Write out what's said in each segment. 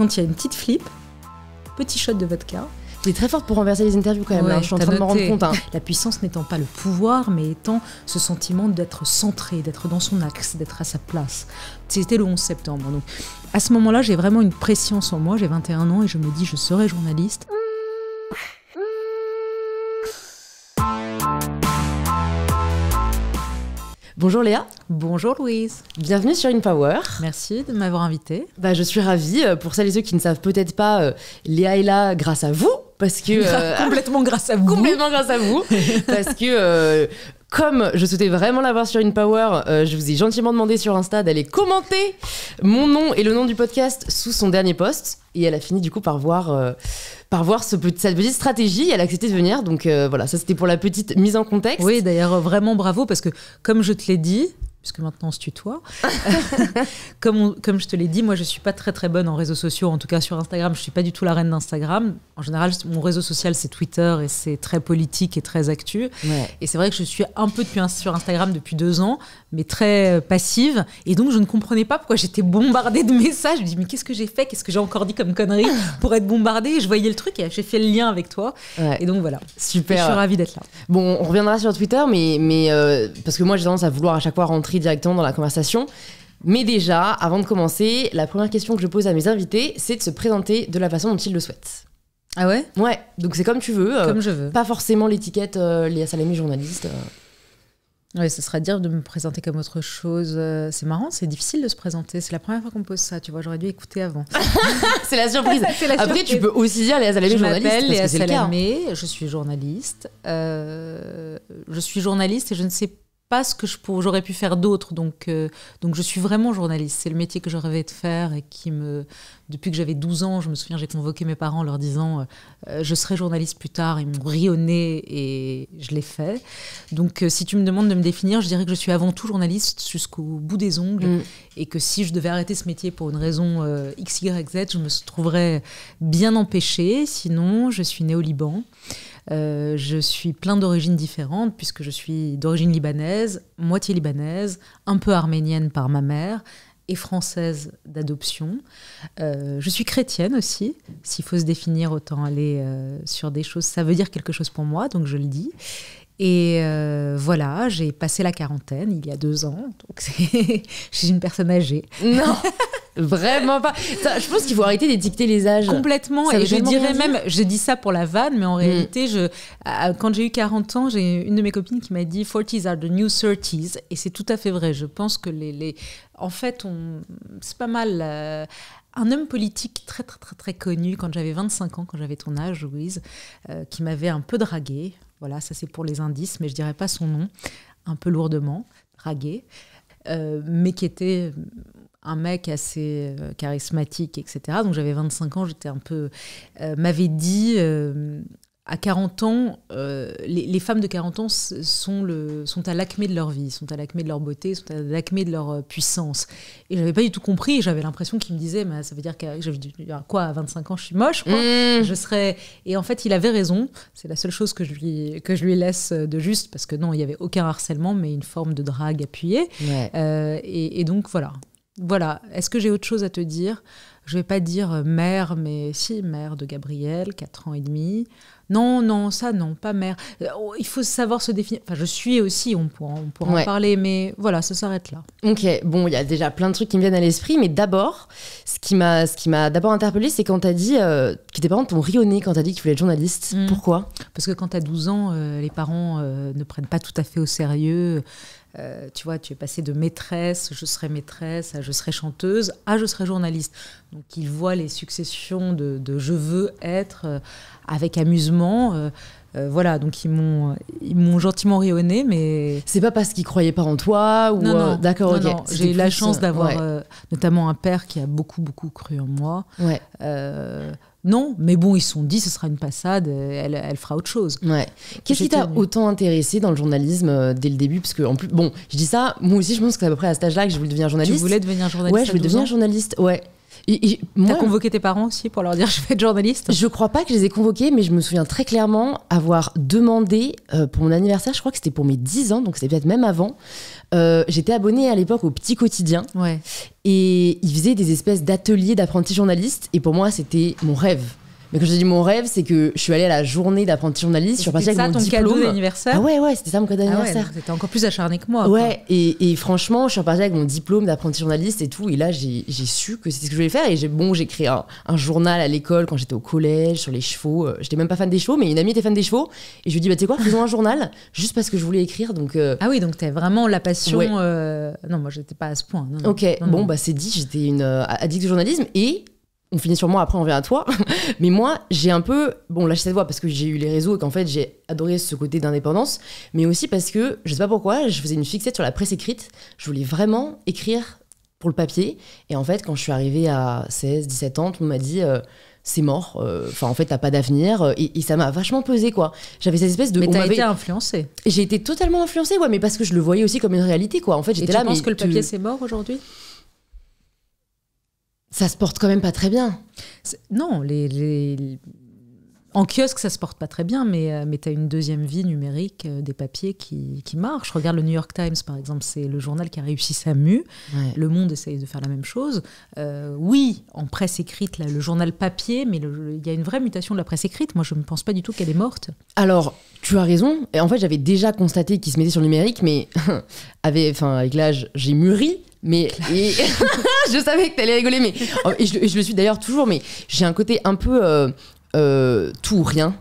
quand il y a une petite flip, petit shot de vodka. tu es très fort pour renverser les interviews quand même. Hein. je suis en train de me rendre compte. Hein. La puissance n'étant pas le pouvoir, mais étant ce sentiment d'être centré, d'être dans son axe, d'être à sa place. C'était le 11 septembre. Donc à ce moment-là, j'ai vraiment une pression en moi. J'ai 21 ans et je me dis, je serai journaliste. Bonjour Léa. Bonjour Louise. Bienvenue sur In Power. Merci de m'avoir invitée. Bah, je suis ravie. Euh, pour celles et ceux qui ne savent peut-être pas, euh, Léa est là grâce à vous. Parce que complètement grâce à vous, complètement grâce à vous, parce que euh, comme je souhaitais vraiment l'avoir sur InPower, power, euh, je vous ai gentiment demandé sur Insta d'aller commenter mon nom et le nom du podcast sous son dernier post. Et elle a fini du coup par voir, euh, par voir ce cette petite stratégie. Elle a accepté de venir. Donc euh, voilà, ça c'était pour la petite mise en contexte. Oui, d'ailleurs, vraiment bravo parce que comme je te l'ai dit, puisque maintenant on se tutoie. comme, comme je te l'ai dit, moi je suis pas très très bonne en réseaux sociaux, en tout cas sur Instagram, je suis pas du tout la reine d'Instagram. En général, mon réseau social c'est Twitter et c'est très politique et très actu. Et c'est vrai que je suis un peu depuis, sur Instagram depuis deux ans, mais très euh, passive. Et donc je ne comprenais pas pourquoi j'étais bombardée de messages. Je me dis mais qu'est-ce que j'ai fait Qu'est-ce que j'ai encore dit comme connerie pour être bombardée et Je voyais le truc et j'ai fait le lien avec toi. Et donc voilà. Super. je suis ravie d'être là. Bon, on reviendra sur Twitter, mais, mais euh, parce que moi j'ai tendance à vouloir à chaque fois rentrer directement dans la conversation. Mais déjà, avant de commencer, la première question que je pose à mes invités, c'est de se présenter de la façon dont ils le souhaitent. Ah ouais Ouais, donc c'est comme tu veux. Euh, comme je veux. Pas forcément l'étiquette les euh, Léa Salamé, journaliste. Euh. Oui, ce sera dire de me présenter comme autre chose. C'est marrant, c'est difficile de se présenter. C'est la première fois qu'on me pose ça, tu vois. J'aurais dû écouter avant. c'est la surprise. Après, tu peux aussi dire Léa Salamé, je journaliste. Léa je suis journaliste. je suis journaliste et je ne sais pas pas ce que j'aurais pu faire d'autre. Euh, donc, je suis vraiment journaliste. C'est le métier que je rêvais de faire et qui me. Depuis que j'avais 12 ans, je me souviens, j'ai convoqué mes parents en leur disant euh, euh, je serai journaliste plus tard. Ils m'ont rionné et je l'ai fait. Donc si tu me demandes de me définir, je dirais que je suis avant tout journaliste jusqu'au bout des ongles mm. et que si je devais arrêter ce métier pour une raison X, Y, Z, je me trouverais bien empêchée. Sinon, je suis née au Liban. Euh, je suis plein d'origines différentes, puisque je suis d'origine libanaise, moitié libanaise, un peu arménienne par ma mère, et française d'adoption. Euh, je suis chrétienne aussi. S'il faut se définir, autant aller euh, sur des choses. Ça veut dire quelque chose pour moi, donc je le dis. Et voilà, j'ai passé la quarantaine il y a deux ans. Donc je suis une personne âgée. Non Vraiment pas. je pense qu'il faut arrêter d'étiqueter les âges. Complètement. et je dirais même, je dis ça pour la vanne, mais en mm. réalité, je, quand j'ai eu 40 ans, j'ai une de mes copines qui m'a dit 40s are the new 30s. Et c'est tout à fait vrai. Je pense que les. les en fait, on... c'est pas mal. Euh, un homme politique très très très très connu quand j'avais 25 ans, quand j'avais ton âge, Louise, euh, qui m'avait un peu dragué. Voilà, ça c'est pour les indices, mais je dirais pas son nom, un peu lourdement dragué, euh, mais qui était un mec assez euh, charismatique, etc. Donc j'avais 25 ans, j'étais un peu. Euh, m'avait dit euh, à 40 ans, les, femmes de 40 ans sont, le, sont à l'acmé de leur vie, sont à l'acmé de leur beauté, sont à l'acmé de leur puissance. Et j'avais pas du tout compris, j'avais l'impression qu'il me disait bah ça veut dire qu'à ah, quoi, à 25 ans, je suis moche, quoi. Mmh. Je serais. Et en fait, il avait raison. C'est la seule chose que je, lui, que je lui laisse de juste, parce que non, il n'y avait aucun harcèlement, mais une forme de drague appuyée. Et, et donc voilà voilà, est-ce que j'ai autre chose à te dire Je vais pas dire euh, mère, mais si, mère de Gabriel, 4 ans et demi. Non, non, ça, non, pas mère. Euh, oh, il faut savoir se définir. Enfin, je suis aussi, on pourra, on en parler, mais voilà, ça s'arrête là. Ok, bon, il y a déjà plein de trucs qui me viennent à l'esprit, mais d'abord, ce qui m'a, d'abord interpellé, c'est quand tu as dit euh, que tes parents t'ont rionné quand tu as dit que tu voulais être journaliste. Mm. Pourquoi Parce que quand tu as 12 ans, les parents ne prennent pas tout à fait au sérieux euh, tu vois, tu es passé de maîtresse, je serai maîtresse, je serai chanteuse, à je serai journaliste. Donc il voient les successions de, je veux être euh, avec amusement. Euh, voilà, donc ils m'ont, ils m'ont gentiment rayonné, mais c'est pas parce qu'ils croyaient pas en toi ou non, non, d'accord, J'ai eu la chance d'avoir notamment un père qui a beaucoup beaucoup cru en moi. Ouais. Non, mais bon, ils se sont dit, ce sera une passade, euh, elle, fera autre chose. Ouais. Qu'est-ce qui t'a autant intéressé dans le journalisme euh, dès le début Parce que, en plus, bon, je dis ça, moi aussi, je pense que c'est à peu près à cet âge-là que je voulais devenir journaliste. Tu voulais devenir journaliste Ouais, je voulais devenir journaliste, ouais. T'as convoqué tes parents aussi pour leur dire je vais être journaliste Je crois pas que je les ai convoqués, mais je me souviens très clairement avoir demandé euh, pour mon anniversaire, je crois que c'était pour mes 10 ans, donc c'était peut-être même avant. Euh, j'étais abonnée à l'époque au Petit Quotidien. Et ils faisaient des espèces d'ateliers d'apprentis journalistes. Et pour moi, c'était mon rêve. Mais quand j'ai dit mon rêve, c'est que je suis allée à la journée d'apprenti journaliste, je suis avec mon ton diplôme. cadeau d'anniversaire Ah ouais, ouais, c'était ça mon cadeau ah d'anniversaire. T'étais encore plus acharnée que moi. Ouais, et, franchement, je suis repartie avec mon diplôme d'apprenti journaliste et tout. Et là, j'ai su que c'était ce que je voulais faire. Et j'ai bon, j'ai créé un, journal à l'école quand j'étais au collège sur les chevaux. Euh, j'étais même pas fan des chevaux, mais une amie était fan des chevaux. Et je lui ai dit, bah, tu sais quoi, faisons un journal juste parce que je voulais écrire. Donc, euh, Ah oui, donc t'as vraiment la passion. Euh, non, moi, j'étais pas à ce point. ok, bon, bah, c'est dit, j'étais une addict au journalisme. Et on finit sur moi, après on vient à toi. mais moi, j'ai un peu, bon, lâché cette voix parce que j'ai eu les réseaux et qu'en fait j'ai adoré ce côté d'indépendance, mais aussi parce que, je sais pas pourquoi, je faisais une fixette sur la presse écrite. Je voulais vraiment écrire pour le papier. Et en fait, quand je suis arrivée à 16, 17 ans, on m'a dit. Euh, c'est mort. Euh, enfin, en fait, t'as pas d'avenir. Et, ça m'a vachement pesé, quoi. J'avais cette espèce de. Mais t'as été influencée. J'ai été totalement influencée, ouais, mais parce que je le voyais aussi comme une réalité, quoi. En fait, j'étais là. Tu penses que le papier, c'est mort aujourd'hui ça se porte quand même pas très bien. Non, en kiosque, ça se porte pas très bien, mais, euh, mais tu as une deuxième vie numérique, euh, des papiers qui, qui marchent. Regarde le New York Times, par exemple, c'est le journal qui a réussi sa mue. Le Monde essaye de faire la même chose. Euh, oui, en presse écrite, là, le journal papier, mais il y a une vraie mutation de la presse écrite. Moi, je ne pense pas du tout qu'elle est morte. Alors, tu as raison. Et en fait, j'avais déjà constaté qu'il se mettait sur le numérique, mais avec l'âge, j'ai mûri. Mais je savais que t'allais rigoler, mais oh, et je, me suis d'ailleurs toujours. Mais j'ai un côté un peu euh, euh, tout tout rien.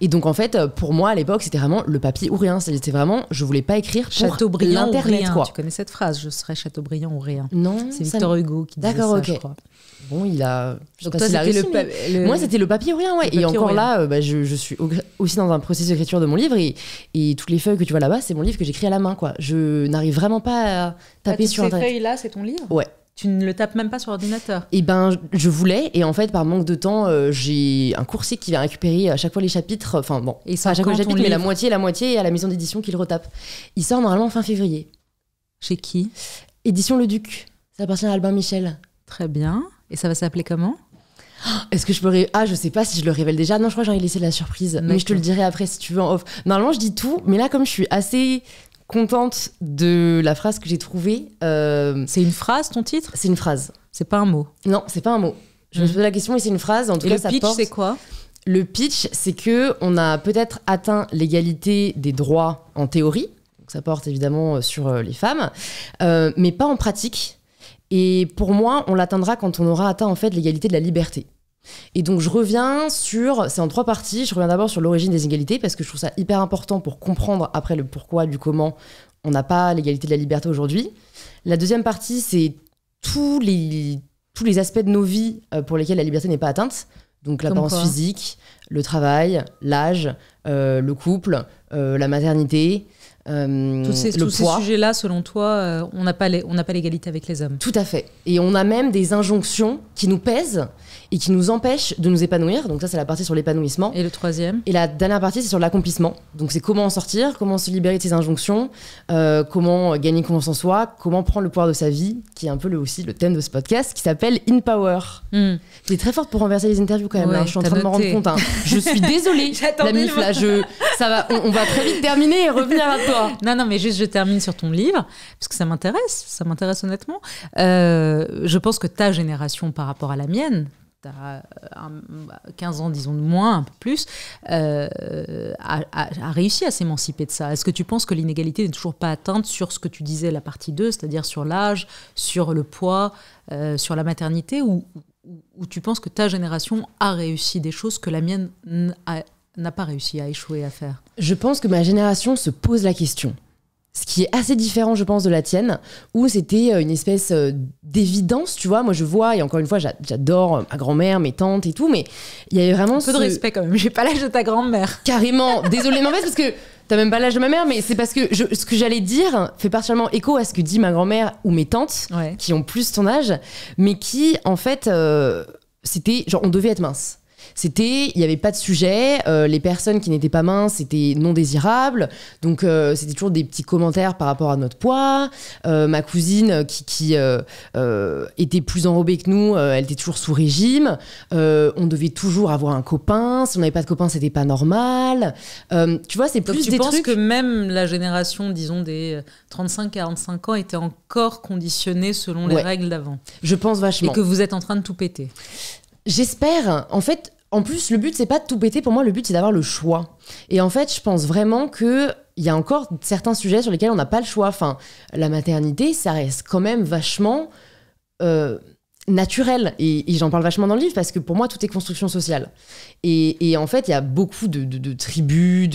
Et donc en fait, pour moi à l'époque, c'était vraiment le papier ou rien. C'était vraiment, je voulais pas écrire pour l'internet. Tu connais cette phrase Je serais Chateaubriand ou rien. Non, c'est Victor Hugo qui disait ça. Je crois. Bon, il a. Moi, c'était le papier ou rien, ouais. Et encore là, euh, bah, je, suis aussi dans un processus d'écriture de mon livre et, toutes les feuilles que tu vois là-bas, c'est mon livre que j'écris à la main, quoi. Je n'arrive vraiment pas à bah, taper sur un. Ces feuilles là, c'est ton livre. Ouais. Tu ne le tapes même pas sur ordinateur. Eh ben, je voulais, et en fait, par manque de temps, euh, j'ai un coursier qui vient récupérer à chaque fois les chapitres. Enfin bon, et pas à chaque fois les chapitres, mais la moitié, la moitié, et à la maison d'édition qu'il retape. Il sort normalement fin février. Chez qui Édition Le Duc. Ça appartient à Albin Michel. Très bien. Et ça va s'appeler comment est-ce que je peux Ah, je sais pas si je le révèle déjà. Non, je crois que j'en ai laissé la surprise. Mais je te le dirai après si tu veux en off. Normalement, je dis tout, mais là, comme je suis assez contente de la phrase que j'ai trouvée. Euh, c'est une phrase, ton titre C'est une phrase. C'est pas un mot. Non, c'est pas un mot. Je me mm. pose la question et c'est une phrase. En tout et le pitch, c'est quoi Le pitch, c'est que on a peut-être atteint l'égalité des droits en théorie. Donc ça porte évidemment euh, sur euh, les femmes, mais pas en pratique. Et pour moi, on l'atteindra quand on aura atteint en fait l'égalité de la liberté. Et donc je reviens sur, c'est en trois parties, je reviens d'abord sur l'origine des inégalités parce que je trouve ça hyper important pour comprendre après le pourquoi du comment on n'a pas l'égalité de la liberté aujourd'hui. La deuxième partie, c'est tous les, tous les aspects de nos vies euh, pour lesquels la liberté n'est pas atteinte. Donc l'apparence physique, le travail, l'âge, euh, le couple, euh, la maternité. tous ces, tous ces sujets-là, selon toi, on n'a pas l'égalité avec les hommes. Tout à fait. Et on a même des injonctions qui nous pèsent et qui nous empêche de nous épanouir. Donc ça, c'est la partie sur l'épanouissement. Et le troisième Et la dernière partie, c'est sur l'accomplissement. Donc c'est comment en sortir, comment se libérer de ses injonctions, euh, comment gagner confiance en soi, comment prendre le pouvoir de sa vie, qui est un peu le, aussi le thème de ce podcast, qui s'appelle In Power. Qui hmm. est très forte pour renverser les interviews quand même. Hein. Je suis en train de m'en rendre compte. Hein. Je suis désolée, la là, je, ça va, on, va très vite terminer et revenir à toi. Non, non, mais juste je termine sur ton livre, parce que ça m'intéresse, ça m'intéresse honnêtement. Euh, je pense que ta génération par rapport à la mienne, tu euh, 15 ans, disons de moins, un peu plus, euh, a, réussi à s'émanciper de ça Est-ce que tu penses que l'inégalité n'est toujours pas atteinte sur ce que tu disais, la partie 2, c'est-à-dire sur l'âge, sur le poids, euh, sur la maternité, ou, tu penses que ta génération a réussi des choses que la mienne n'a pas réussi à échouer à faire Je pense que ma génération se pose la question ce qui est assez différent, je pense, de la tienne, où c'était euh, une espèce euh, d'évidence, tu vois. Moi, je vois, et encore une fois, j'adore euh, ma grand-mère, mes tantes et tout, mais il y avait vraiment. Un peu de respect quand même, j'ai pas l'âge de ta grand-mère. Carrément, désolée, mais en fait, parce que t'as même pas l'âge de ma mère, mais c'est parce que ce que j'allais dire fait partiellement écho à ce que dit ma grand-mère ou mes tantes, qui ont plus ton âge, mais qui, en fait, c'était genre, on devait être mince. C'était, il n'y avait pas de sujet. Euh, les personnes qui n'étaient pas minces étaient non désirables. Donc, euh, c'était toujours des petits commentaires par rapport à notre poids. Euh, ma cousine, qui, qui était plus enrobée que nous, elle était toujours sous régime. on devait toujours avoir un copain. Si on n'avait pas de copain, c'était pas normal. tu vois, c'est plus tu penses que même la génération, disons, des 35-45 ans était encore conditionnée selon les règles d'avant. Je pense vachement. Et que vous êtes en train de tout péter. J'espère. En fait, en plus, le but, c'est pas de tout péter. Pour moi, le but, c'est d'avoir le choix. Et en fait, je pense vraiment que il y a encore certains sujets sur lesquels on n'a pas le choix. Enfin, la maternité, ça reste quand même vachement. Euh, naturel. Et, j'en parle vachement dans le livre parce que pour moi, tout est construction sociale. Et, en fait, il y a beaucoup de, de, de tribus,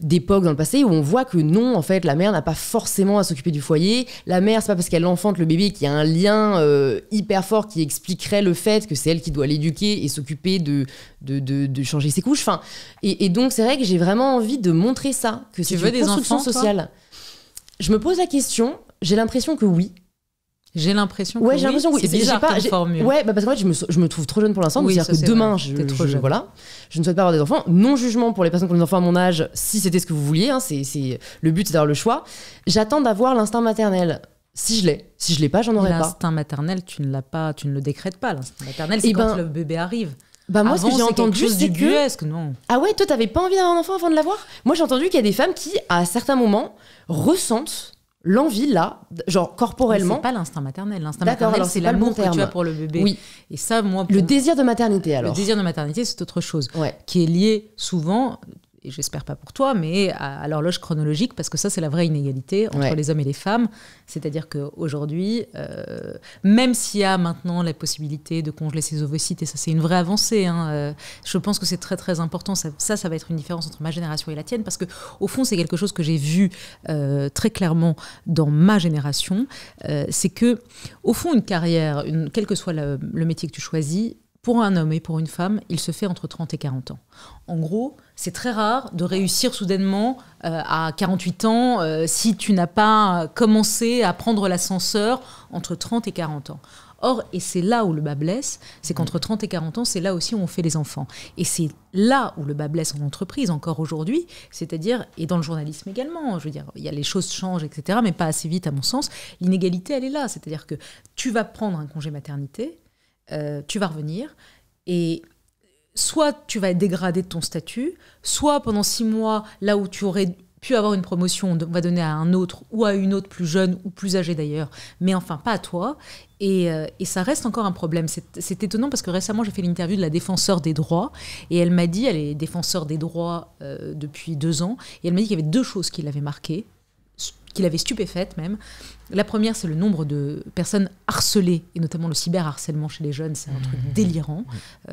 d'époques dans le passé où on voit que non, en fait, la mère n'a pas forcément à s'occuper du foyer. La mère, c'est pas parce qu'elle enfante le bébé qu'il y a un lien euh, hyper fort qui expliquerait le fait que c'est elle qui doit l'éduquer et s'occuper de, de, changer ses couches. Enfin, et, donc, c'est vrai que j'ai vraiment envie de montrer ça, que c'est une construction sociale. Je me pose la question, j'ai l'impression que oui, j'ai l'impression. Ouais, j'ai l'impression. Oui, c'est bizarre pas, formule. Ouais, bah, parce qu'en fait, je me, je me, trouve trop jeune pour l'instant. C'est-à-dire que demain, je, trop jeune. voilà, je ne souhaite pas avoir des enfants. Non jugement pour les personnes qui ont des enfants à mon âge, si c'était ce que vous vouliez. Hein, c'est le but, c'est d'avoir le choix. J'attends d'avoir l'instinct maternel. Si je l'ai, si je l'ai pas, j'en aurai pas. L'instinct maternel, tu ne l'as pas, tu ne le décrètes pas. L'instinct maternel, c'est eh quand ben le bébé arrive. Bah moi, avant, ce que j'ai entendu, c'est que non. ah ouais, toi, t'avais pas envie d'avoir un enfant avant de l'avoir. Moi, j'ai entendu qu'il y a des femmes qui, à certains moments, ressentent l'envie là, genre corporellement. C'est pas l'instinct maternel. L'instinct maternel, c'est l'amour que tu as pour le bébé. Oui. Et ça, moi. Le désir de maternité, alors. Le désir de maternité, c'est autre chose. Qui est lié souvent, et j'espère pas pour toi, mais à, l'horloge chronologique, parce que ça, c'est la vraie inégalité entre les hommes et les femmes. C'est-à-dire qu'aujourd'hui, euh, même s'il y a maintenant la possibilité de congeler ses ovocytes, et ça, c'est une vraie avancée, hein, euh, je pense que c'est très, très important. Ça, ça, va être une différence entre ma génération et la tienne, parce que au fond, c'est quelque chose que j'ai vu euh, très clairement dans ma génération. c'est que, au fond, une carrière, une, quel que soit le métier que tu choisis, pour un homme et pour une femme, il se fait entre 30 et 40 ans. En gros, c'est très rare de réussir soudainement euh, à 48 ans euh, si tu n'as pas euh, commencé à prendre l'ascenseur entre 30 et 40 ans. Or, et c'est là où le bas blesse, c'est qu'entre 30 mmh. et 40 ans, c'est là aussi où on fait les enfants. Et c'est là où le bas blesse en entreprise encore aujourd'hui, c'est-à-dire, et dans le journalisme également, je veux dire, il y a les choses changent, etc., mais pas assez vite à mon sens, l'inégalité, elle est là, c'est-à-dire que tu vas prendre un congé maternité, euh, tu vas revenir et soit tu vas être dégradé de ton statut, soit pendant six mois, là où tu aurais pu avoir une promotion, on va donner à un autre ou à une autre plus jeune ou plus âgée d'ailleurs, mais enfin pas à toi. Et, euh, ça reste encore un problème. C'est étonnant parce que récemment j'ai fait l'interview de la défenseur des droits et elle m'a dit, elle est défenseur des droits euh, depuis deux ans, et elle m'a dit qu'il y avait deux choses qui l'avaient marquée qu'il avait stupéfaite même. La première, c'est le nombre de personnes harcelées, et notamment le cyberharcèlement chez les jeunes, c'est un mmh, truc mmh, mmh. délirant.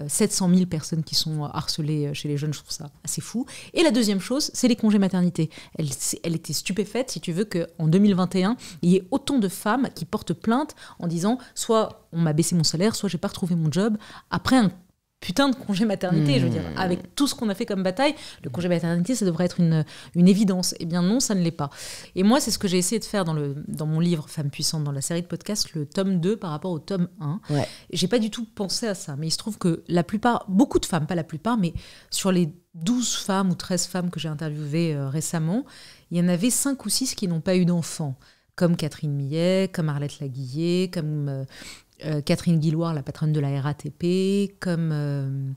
700 000 euh, personnes qui sont harcelées euh, chez les jeunes, je trouve ça assez fou. Et la deuxième chose, c'est les congés maternité. Elle, était stupéfaite, si tu veux, qu'en 2021, il y ait autant de femmes qui portent plainte en disant soit on m'a baissé mon salaire, soit j'ai pas retrouvé mon job, après un putain de congé maternité. Je veux dire, hmm. avec tout ce qu'on a fait comme bataille, le congé maternité, ça devrait être une, une évidence. Eh bien non, ça ne l'est pas. Et moi, c'est ce que j'ai essayé de faire dans, le, dans mon livre Femme puissante, dans la série de podcasts, le tome 2 par rapport au tome 1. Je J'ai pas du tout pensé à ça, mais il se trouve que la plupart, beaucoup de femmes, pas la plupart, mais sur les 12 femmes ou 13 femmes que j'ai interviewées euh, récemment, il y en avait 5 ou 6 qui n'ont pas eu d'enfants comme Catherine Millet, comme Arlette Laguillet, comme euh, euh, Catherine Guilloire, la patronne de la RATP, comme euh,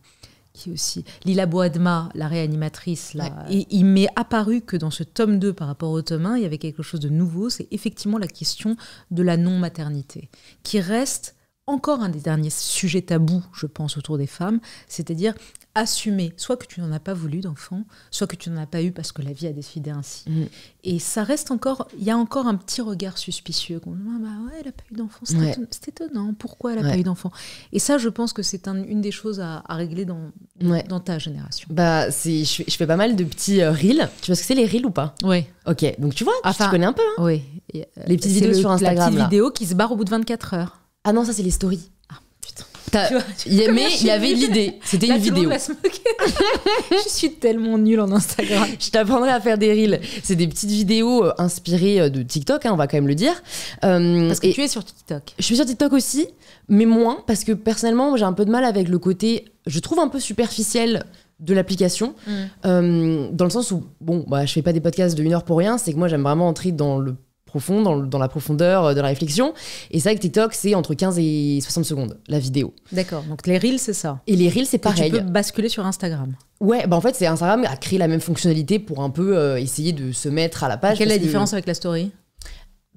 qui aussi Lila Boadma, la réanimatrice. Et il m'est apparu que dans ce tome 2 par rapport au tome 1, il y avait quelque chose de nouveau, c'est effectivement la question de la non-maternité, qui reste encore un des derniers sujets tabous, je pense, autour des femmes, c'est-à-dire assumer soit que tu n'en as pas voulu d'enfant, soit que tu n'en as pas eu parce que la vie a décidé ainsi. Mm. Et ça reste encore, il y a encore un petit regard suspicieux ah bah ouais, elle n'a pas eu d'enfant, c'est étonnant, pourquoi elle n'a pas eu d'enfant Et ça, je pense que c'est une des choses à, régler dans, ta génération. Bah, je, fais pas mal de petits euh, reels. Tu vois ce que c'est les reels ou pas Oui. Ok, donc tu vois, tu, connais un peu. Hein les petites vidéos sur Instagram. Les petites qui se barre au bout de 24 heures. Ah non, ça, c'est les stories. Ah putain. Tu mais il y avait l'idée. C'était une vidéo. je suis tellement nulle en Instagram. Je t'apprendrai à faire des reels. C'est des petites vidéos euh, inspirées euh, de TikTok, hein, on va quand même le dire. Euh, parce que tu es sur TikTok. Je suis sur TikTok aussi, mais moins, parce que personnellement, j'ai un peu de mal avec le côté, je trouve un peu superficiel de l'application, mm. dans le sens où, bon, bah, je fais pas des podcasts de une heure pour rien, c'est que moi, j'aime vraiment entrer dans le profond, dans, la profondeur, euh, de la réflexion. Et ça avec que TikTok, c'est entre 15 et 60 secondes, la vidéo. D'accord. Donc les Reels, c'est ça. Et les Reels, c'est pareil. tu peux basculer sur Instagram. Ouais, bah en fait, c'est Instagram a créé la même fonctionnalité pour un peu euh, essayer de se mettre à la page. quelle est la différence avec la story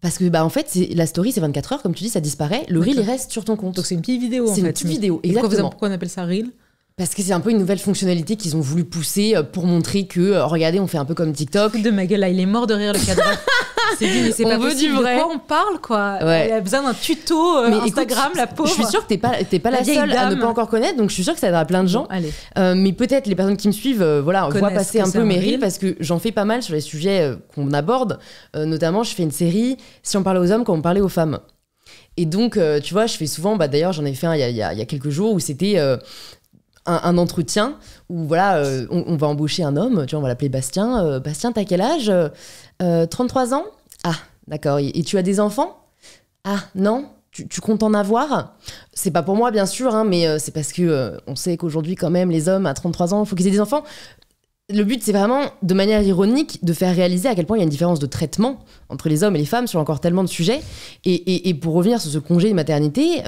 parce que bah en fait la story c'est 24 heures comme tu dis ça disparaît le reel il reste sur ton compte donc c'est une petite vidéo c'est une petite vidéo exactement pourquoi, on appelle ça reel parce que c'est un peu une nouvelle fonctionnalité qu'ils ont voulu pousser euh, pour montrer que, euh, regardez, on fait un peu comme TikTok. De ma gueule, là, il est mort de rire le cadre. c'est mais c'est pas possible. Du De quoi on parle, quoi Il Elle a besoin d'un tuto euh, Instagram, la pauvre. Je suis sûre que t'es pas, pas la, seule à ne pas encore connaître, donc je suis sûre que ça aidera plein de gens. allez. mais peut-être les personnes qui me suivent, voilà voilà, voient passer un peu mes reels parce que j'en fais pas mal sur les sujets qu'on aborde. notamment, je fais une série si on parlait aux hommes quand on parlait aux femmes. Et donc, tu vois, je fais souvent, bah, d'ailleurs, j'en ai fait un il y, a, quelques jours où c'était un, entretien où voilà, euh, on, va embaucher un homme, tu vois, on va l'appeler Bastien. Euh, Bastien, t'as quel âge 33 euh, ans Ah, d'accord. Et, tu as des enfants Ah, non tu, comptes en avoir C'est pas pour moi, bien sûr, hein, mais c'est parce que on sait qu'aujourd'hui, quand même, les hommes à 33 ans, il faut qu'ils aient des enfants. Le but, c'est vraiment, de manière ironique, de faire réaliser à quel point il y a une différence de traitement entre les hommes et les femmes sur encore tellement de sujets. Et, pour revenir sur ce congé de maternité,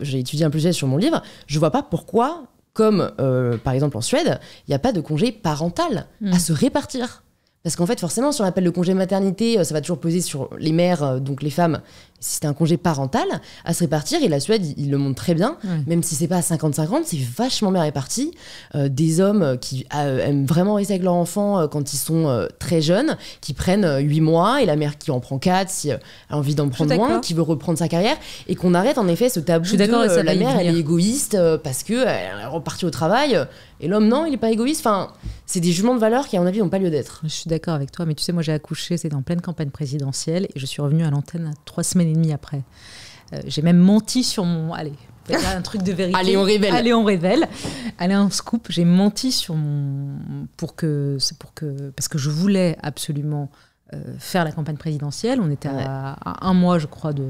j'ai étudié un peu sur mon livre, je vois pas pourquoi comme euh, par exemple en Suède, il n'y a pas de congé parental à hmm. se répartir. Parce qu'en fait, forcément, si on appelle le congé maternité, euh, ça va toujours peser sur les mères, euh, donc les femmes, si c'était un congé parental, à se répartir. Et la Suède, il, le montre très bien, même si c'est pas à 50-50, c'est vachement bien réparti. Euh, des hommes euh, qui euh, aiment vraiment rester avec leur enfant quand ils sont très jeunes, qui prennent 8 mois, et la mère qui en prend 4 si elle a envie d'en prendre moins, qui veut reprendre sa carrière, et qu'on arrête en effet ce tabou de la mère, elle est égoïste parce qu'elle est repartie au travail, et l'homme, non, il n'est pas égoïste. Enfin, c'est des jugements de valeur qui, à mon avis, n'ont pas lieu d'être. Je suis d'accord avec toi, mais tu sais, moi j'ai accouché, c'était en pleine campagne présidentielle, et je suis revenue à l'antenne trois semaines et après. Euh, j'ai même menti sur mon. Allez, un truc de vérité. Allez, on révèle. Allez, on révèle. Allez, on scoop. J'ai menti sur mon. Pour que, pour que, parce que je voulais absolument euh, faire la campagne présidentielle. On était à, un mois, je crois, de,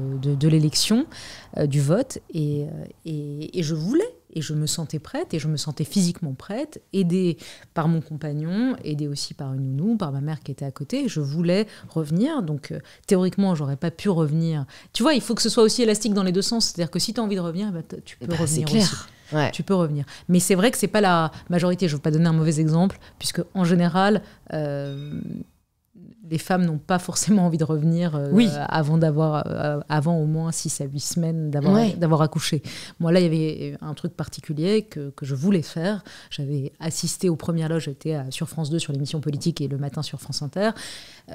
l'élection, euh, du vote. et, et, je voulais et je me sentais prête et je me sentais physiquement prête, aidée par mon compagnon, aidée aussi par une nounou, par ma mère qui était à côté. Je voulais revenir, donc euh, théoriquement j'aurais pas pu revenir. Tu vois, il faut que ce soit aussi élastique dans les deux sens, c'est-à-dire que si tu as envie de revenir, bah, tu peux bah, revenir Tu peux revenir. Mais c'est vrai que c'est pas la majorité. Je veux pas donner un mauvais exemple, puisque en général, euh, les femmes n'ont pas forcément envie de revenir euh, avant d'avoir euh, avant au moins 6 à 8 semaines d'avoir d'avoir accouché. Moi là il y avait un truc particulier que, je voulais faire. J'avais assisté aux premières loges, j'étais sur France 2 sur l'émission politique et le matin sur France Inter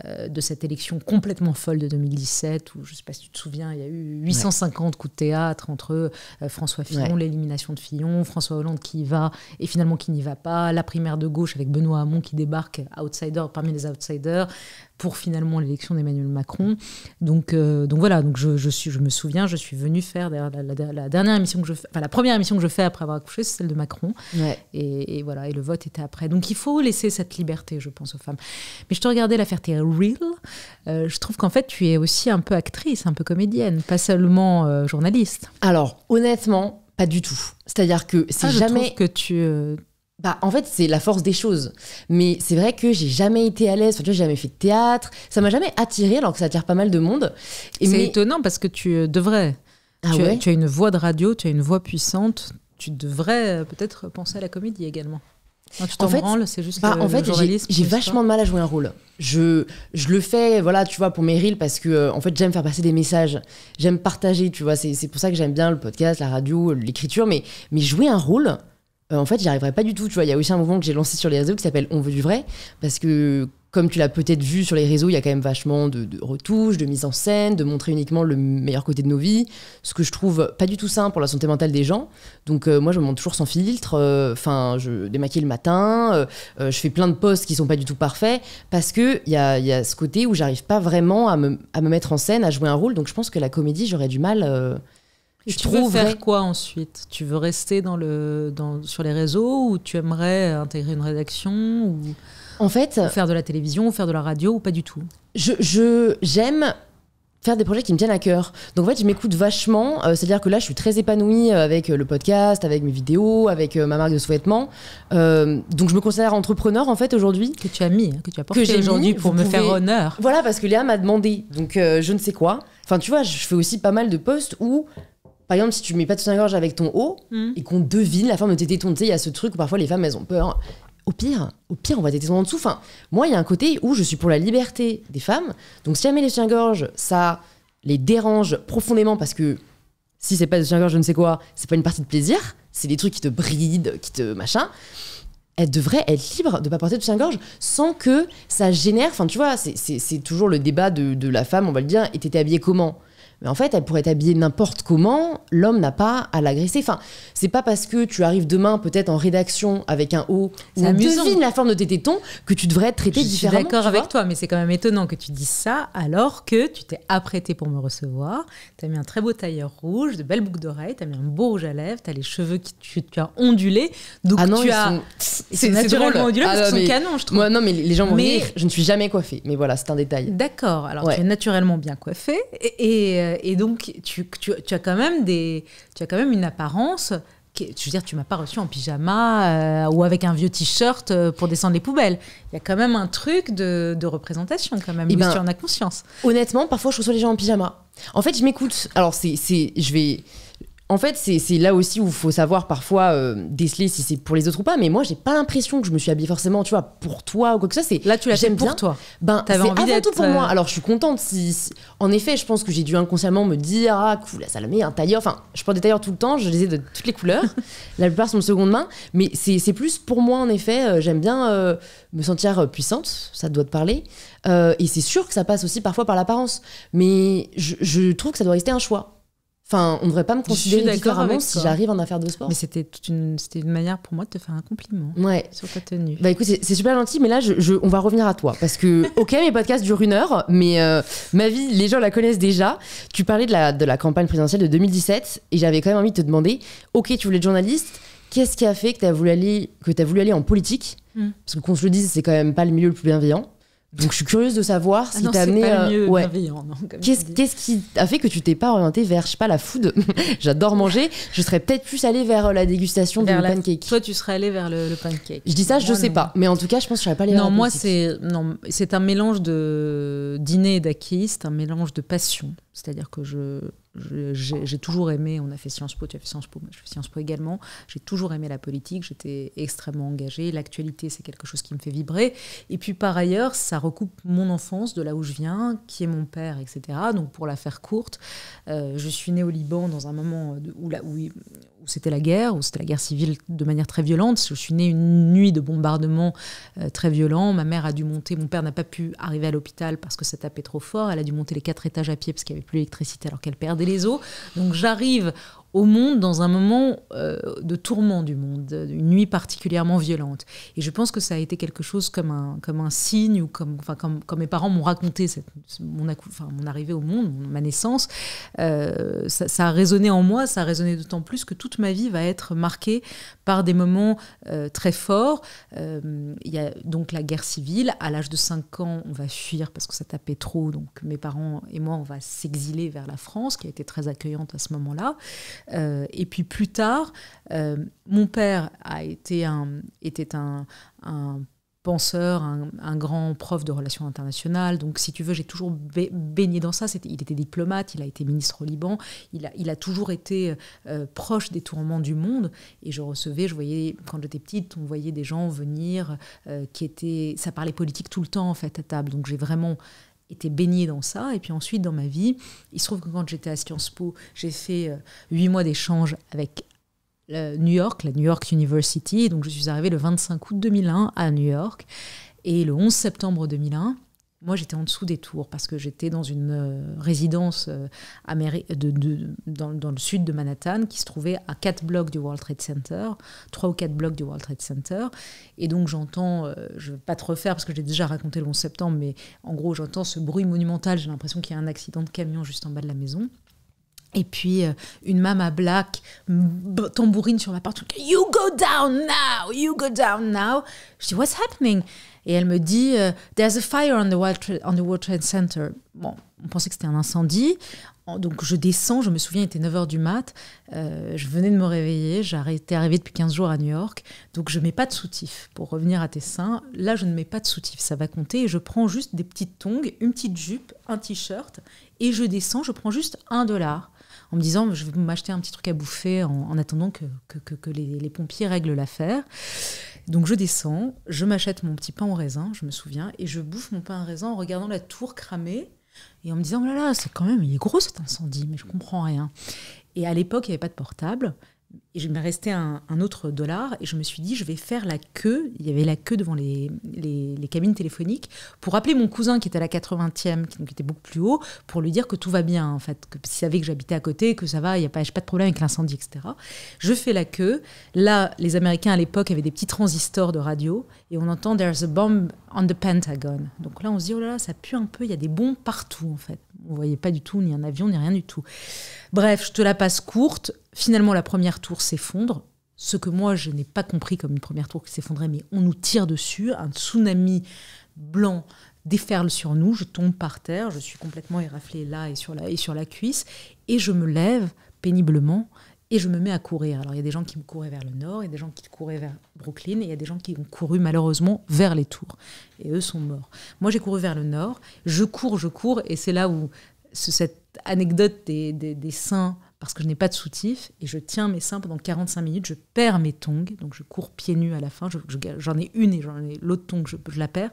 euh, de cette élection complètement folle de 2017 où je sais pas si tu te souviens, il y a eu 850 coups de théâtre entre François Fillon, l'élimination de Fillon, François Hollande qui y va et finalement qui n'y va pas, la primaire de gauche avec Benoît Hamon qui débarque outsider parmi les outsiders pour finalement l'élection d'Emmanuel Macron. Donc, euh, donc voilà, donc je, je, suis, je me souviens, je suis venue faire la, dernière émission que je enfin la première émission que je fais après avoir accouché, c'est celle de Macron. Et, voilà, et le vote était après. Donc il faut laisser cette liberté, je pense, aux femmes. Mais je te regardais l'affaire t'es « Real, euh, je trouve qu'en fait tu es aussi un peu actrice, un peu comédienne, pas seulement euh, journaliste. Alors honnêtement, pas du tout. C'est-à-dire que c'est ah, jamais je que tu bah, en fait, c'est la force des choses. Mais c'est vrai que j'ai jamais été à l'aise. j'ai jamais fait de théâtre. Ça m'a jamais attiré, alors que ça attire pas mal de monde. C'est mais... étonnant parce que tu euh, devrais. Ah tu, as, une voix de radio, tu as une voix puissante. Tu devrais euh, peut-être penser à la comédie également. tu en fait, juste bah, En fait, j'ai vachement de mal à jouer un rôle. Je, le fais, voilà, tu vois, pour mes reels, parce que euh, en fait, j'aime faire passer des messages. J'aime partager, tu vois. C'est pour ça que j'aime bien le podcast, la radio, l'écriture. mais jouer un rôle, euh, en fait, j'y arriverais pas du tout. Tu vois, il y a aussi un mouvement que j'ai lancé sur les réseaux qui s'appelle On veut du vrai, parce que comme tu l'as peut-être vu sur les réseaux, il y a quand même vachement de, retouches, de mise en scène, de montrer uniquement le meilleur côté de nos vies, ce que je trouve pas du tout sain pour la santé mentale des gens. Donc euh, moi, je me montre toujours sans filtre. Euh, enfin, je démaquille le matin, je fais plein de posts qui sont pas du tout parfaits parce que il y a, ce côté où j'arrive pas vraiment à me, mettre en scène, à jouer un rôle. Donc je pense que la comédie, j'aurais du mal tu veux faire quoi ensuite Tu veux rester dans le, dans, sur les réseaux ou tu aimerais intégrer une rédaction ou, En fait, faire de la télévision, ou faire de la radio ou pas du tout Je j'aime faire des projets qui me tiennent à cœur. Donc en fait, je m'écoute vachement. Euh, c'est-à-dire que là, je suis très épanouie euh, avec euh, le podcast, avec mes vidéos, avec ma marque de souhaitement. vêtements donc je me considère entrepreneur en fait aujourd'hui. Que tu as mis, que tu as porté aujourd'hui pour me faire honneur. Voilà, parce que Léa m'a demandé. Donc je ne sais quoi. Enfin, tu vois, je fais aussi pas mal de posts où par exemple, si tu mets pas de soutien-gorge avec ton haut hmm. et qu'on devine la forme de tes tétons, tu sais, il y a ce truc où parfois les femmes elles ont peur. Au pire, au pire, on va des en dessous. Enfin, moi, il y a un côté où je suis pour la liberté des femmes. Donc, si jamais les chiens gorge ça les dérange profondément parce que si c'est pas de soutien-gorge, je ne sais quoi, c'est pas une partie de plaisir, c'est des trucs qui te brident, qui te machin Elles devraient être libres de pas porter de soutien-gorge sans que ça génère. Enfin, tu vois, c'est toujours le débat de, la femme, on va le dire. Et t'étais habillée comment mais en fait, elle pourrait être habillée n'importe comment, l'homme n'a pas à l'agresser. Enfin, c'est pas parce que tu arrives demain peut-être en rédaction avec un haut ou la forme de tes tétons que tu devrais être traité différemment. Je suis d'accord avec toi, mais c'est quand même étonnant que tu dises ça alors que tu t'es apprêté pour me recevoir. Tu as mis un très beau tailleur rouge, de belles boucles d'oreilles, tu as mis un beau rouge à lèvres, tu as les cheveux qui tu, as ondulés. Donc ah non, tu as. Sont... C'est naturellement ondulé ah parce qu'ils sont je trouve. Moi, non, mais les gens vont Je ne suis jamais coiffée. Mais voilà, c'est un détail. D'accord. Alors tu es naturellement bien coiffée. Et. et euh, euh, et donc, tu, tu, as quand même des, tu as quand même une apparence. Qui, je veux dire, tu m'as pas reçu en pyjama euh, ou avec un vieux t-shirt euh, pour descendre les poubelles. Il y a quand même un truc de, représentation, quand même. Et tu en as conscience. Honnêtement, parfois, je reçois les gens en pyjama. En fait, je m'écoute. Alors, c'est, je vais en fait, c'est là aussi où il faut savoir parfois euh, déceler si c'est pour les autres ou pas. Mais moi, j'ai pas l'impression que je me suis habillée forcément, tu vois, pour toi ou quoi que ça. C'est là, tu l'as pour toi. Ben, c'est avant tout pour moi. Euh, Alors, je suis contente si, en effet, je pense que j'ai dû inconsciemment me dire ah cool, la met un tailleur. Enfin, je prends des tailleurs tout le temps. Je les ai de toutes les couleurs. la plupart sont de seconde main. Mais c'est plus pour moi, en effet. Euh, j'aime bien me sentir puissante. Ça doit te parler. et c'est sûr que ça passe aussi parfois par l'apparence. Mais je trouve que ça doit rester un choix Enfin, on devrait pas me considérer différemment si j'arrive en affaires de sport. Mais c'était une, une manière pour moi de te faire un compliment sur ta tenue. Bah écoute, c'est super gentil, mais là, je, on va revenir à toi parce que, ok, mes podcasts durent une heure, mais euh, ma vie, les gens la connaissent déjà. Tu parlais de la, de la campagne présidentielle de 2017 et j'avais quand même envie de te demander, ok, tu voulais être journaliste, qu'est-ce qui a fait que tu as voulu aller, as voulu aller en politique hmm. Parce que qu'on se le dise, c'est quand même pas le milieu le plus bienveillant. Donc je suis curieuse de savoir si tu t'as amené. en ouais. Qu'est-ce qui a fait que tu t'es pas orienté vers, je sais pas, la food J'adore manger. Je serais peut-être plus allée vers euh, la dégustation du de pancake. Toi, tu serais allée vers le, pancake. Je dis ça, je ne sais pas. Mais en tout cas, je pense que je serais pas allée non, moi, c'est Non, c'est un mélange de dîner et d'acquis, c'est un mélange de passion. C'est-à-dire que je j'ai toujours aimé, on a fait Sciences Po, tu as fait Sciences Po, moi je fais Sciences Po également, j'ai toujours aimé la politique, j'étais extrêmement engagée, l'actualité c'est quelque chose qui me fait vibrer, et puis par ailleurs ça recoupe mon enfance, de là où je viens, qui est mon père, etc. Donc pour la faire courte, euh, je suis née au Liban dans un moment où, la, où, où c'était la guerre, où c'était la guerre civile de manière très violente. Je suis née une nuit de bombardement euh, très violent. Ma mère a dû monter, mon père n'a pas pu arriver à l'hôpital parce que ça tapait trop fort. Elle a dû monter les quatre étages à pied parce qu'il n'y avait plus d'électricité alors qu'elle perdait les eaux. Donc j'arrive au monde dans un moment euh, de tourment du monde, une nuit particulièrement violente. Et je pense que ça a été quelque chose comme un, comme un signe, ou comme, enfin, comme, comme mes parents m'ont raconté cette, mon, enfin, mon arrivée au monde, ma naissance, euh, ça, a résonné en moi, ça a résonné d'autant plus que toute ma vie va être marquée par des moments euh, très forts. Il y a donc la guerre civile, à l'âge de 5 ans, on va fuir parce que ça tapait trop, donc mes parents et moi, on va s'exiler vers la France, qui a été très accueillante à ce moment-là. Euh, et puis plus tard, euh, mon père a été un, était un, penseur, un, grand prof de relations internationales. Donc, si tu veux, j'ai toujours baigné dans ça. il était diplomate, il a été ministre au Liban, il a, il a toujours été euh, proche des tourments du monde. Et je recevais, je voyais, quand j'étais petite, on voyait des gens venir qui étaient. Ça parlait politique tout le temps, en fait, à table. Donc, j'ai vraiment était baignée dans ça. Et puis ensuite, dans ma vie, il se trouve que quand j'étais à Sciences Po, j'ai fait euh, huit mois d'échange avec New York, la New York University. Donc je suis arrivée le 25 août 2001 à New York. Et le 11 septembre 2001, moi, j'étais en dessous des tours parce que j'étais dans une euh, résidence euh, de, de, dans, dans, le sud de Manhattan qui se trouvait à quatre blocs du World Trade Center, trois ou quatre blocs du World Trade Center. Et donc, j'entends, euh, je ne vais pas te refaire parce que j'ai déjà raconté le 11 septembre, mais en gros, j'entends ce bruit monumental. J'ai l'impression qu'il y a un accident de camion juste en bas de la maison. Et puis une une à black tambourine sur ma porte. You go down now, you go down now. Je dis what's happening? Et elle me dit euh, There's a fire on the, World Trade, Center. Bon, on pensait que c'était un incendie. Donc je descends, je me souviens, il était 9h du mat, euh, je venais de me réveiller, j'étais arrivée depuis 15 jours à New York, donc je mets pas de soutif. Pour revenir à tes seins, là je ne mets pas de soutif, ça va compter, et je prends juste des petites tongs, une petite jupe, un t-shirt, et je descends, je prends juste un dollar, en me disant je vais m'acheter un petit truc à bouffer en, attendant que, les pompiers règlent l'affaire. Donc je descends, je m'achète mon petit pain au raisin, je me souviens, et je bouffe mon pain au raisin en regardant la tour cramée et en me disant oh là là, c'est quand même, il est gros cet incendie, mais je comprends rien. Et à l'époque, il n'y avait pas de portable, et je me restais un, autre dollar et je me suis dit je vais faire la queue. Il y avait la queue devant les, cabines téléphoniques pour appeler mon cousin qui était à la 80e, qui, était beaucoup plus haut, pour lui dire que tout va bien en fait, que s'il savait que j'habitais à côté, que ça va, il n'y a pas, pas de problème avec l'incendie, etc. Je fais la queue. Là, les Américains à l'époque avaient des petits transistors de radio et on entend There's a bomb on the Pentagon. Donc là, on se dit oh là là, ça pue un peu, il y a des bombes partout en fait on voyait pas du tout ni un avion, ni rien du tout. Bref, je te la passe courte. Finalement, la première tour s'effondre. Ce que moi, je n'ai pas compris comme une première tour qui s'effondrait, mais on nous tire dessus. Un tsunami blanc déferle sur nous. Je tombe par terre. Je suis complètement éraflée là et sur la, et sur la cuisse. Et je me lève péniblement et je me mets à courir. Alors il y a des gens qui me couraient vers le nord, il y a des gens qui couraient vers Brooklyn, et il y a des gens qui ont couru malheureusement vers les tours. Et eux sont morts. Moi j'ai couru vers le nord, je cours, je cours, et c'est là où cette anecdote des, des, des saints parce que je n'ai pas de soutif et je tiens mes seins pendant 45 minutes, je perds mes tongs, donc je cours pieds nus à la fin, j'en ai une et j'en ai l'autre tong, je, la perds,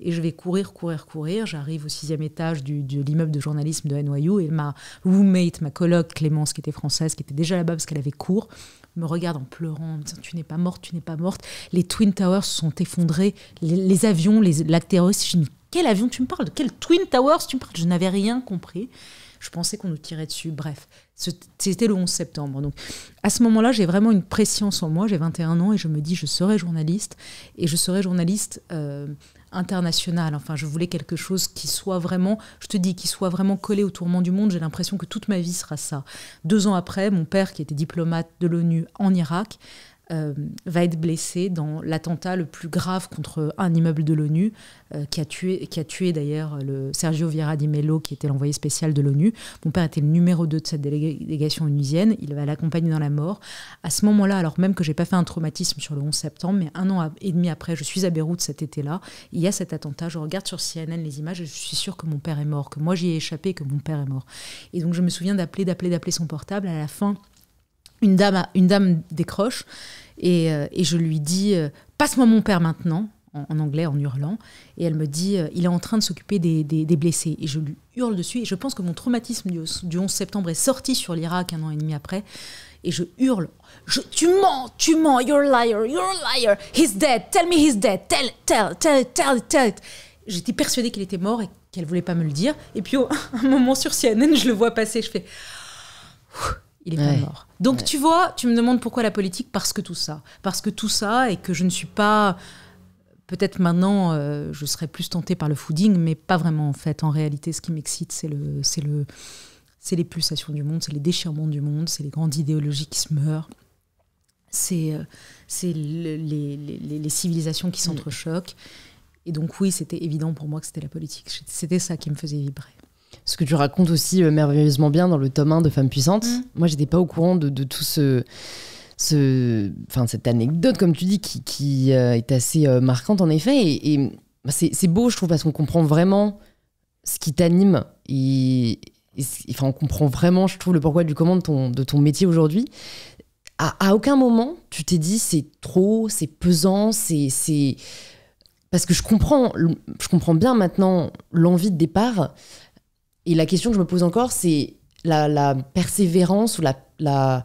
et je vais courir, courir, courir, j'arrive au sixième étage de l'immeuble de journalisme de NYU et ma roommate, ma coloc Clémence qui était française, qui était déjà là-bas parce qu'elle avait cours, me regarde en pleurant, me disant tu n'es pas morte, tu n'es pas morte, les Twin Towers se sont effondrés, les, avions, les, la terroriste, je dis quel avion tu me parles, de quel Twin Towers tu me parles, je n'avais rien compris. Je pensais qu'on nous tirait dessus. Bref, c'était le 11 septembre. Donc, à ce moment-là, j'ai vraiment une préscience en moi. J'ai 21 ans et je me dis, je serai journaliste. Et je serai journaliste euh, international. Enfin, je voulais quelque chose qui soit vraiment, je te dis, qui soit vraiment collé au tourment du monde. J'ai l'impression que toute ma vie sera ça. Deux ans après, mon père, qui était diplomate de l'ONU en Irak, euh, va être blessé dans l'attentat le plus grave contre un immeuble de l'ONU, euh, qui a tué, qui a tué d'ailleurs le Sergio Vieira Di Mello, qui était l'envoyé spécial de l'ONU. Mon père était le numéro 2 de cette délégation onusienne. Il va l'accompagner dans la mort. À ce moment-là, alors même que j'ai pas fait un traumatisme sur le 11 septembre, mais un an et demi après, je suis à Beyrouth cet été-là. Il y a cet attentat. Je regarde sur CNN les images je suis sûre que mon père est mort, que moi j'y ai échappé, que mon père est mort. Et donc je me souviens d'appeler, d'appeler, d'appeler son portable. À la fin, une dame, une dame décroche et, euh, je lui dis euh, Passe-moi mon père maintenant, en, anglais, en hurlant. Et elle me dit euh, Il est en train de s'occuper des, blessés. Et je lui hurle dessus. Et je pense que mon traumatisme du, 11 septembre est sorti sur l'Irak un an et demi après. Et je hurle je, Tu mens, tu mens, you're a liar, you're a liar, he's dead, tell me he's dead, tell, tell, tell, tell, tell. J'étais persuadée qu'il était mort et qu'elle voulait pas me le dire. Et puis, un moment sur CNN, je le vois passer, je fais Il est pas mort. Donc tu vois, tu me demandes pourquoi la politique Parce que tout ça. Parce que tout ça et que je ne suis pas... Peut-être maintenant, euh, je serais plus tentée par le fooding, mais pas vraiment en fait. En réalité, ce qui m'excite, c'est le, c'est le, les pulsations du monde, c'est les déchirements du monde, c'est les grandes idéologies qui se meurent, c'est, euh, c'est les, les, civilisations qui mm. s'entrechoquent. Et donc oui, c'était évident pour moi que c'était la politique. C'était ça qui me faisait vibrer ce que tu racontes aussi euh, merveilleusement bien dans le tome 1 de Femmes puissantes. Moi, mm. Moi, j'étais pas au courant de, de tout ce ce, cette anecdote, comme tu dis, qui, euh, est assez euh, marquante en effet. Et, bah, c'est beau, je trouve, parce qu'on comprend vraiment ce qui t'anime. Et, enfin, on comprend vraiment, je trouve, le pourquoi du comment de ton, de ton métier aujourd'hui. À, aucun moment, tu t'es dit c'est trop, c'est pesant, c'est. Parce que je comprends, je comprends bien maintenant l'envie de départ. Et la question que je me pose encore, c'est la, persévérance ou la, la,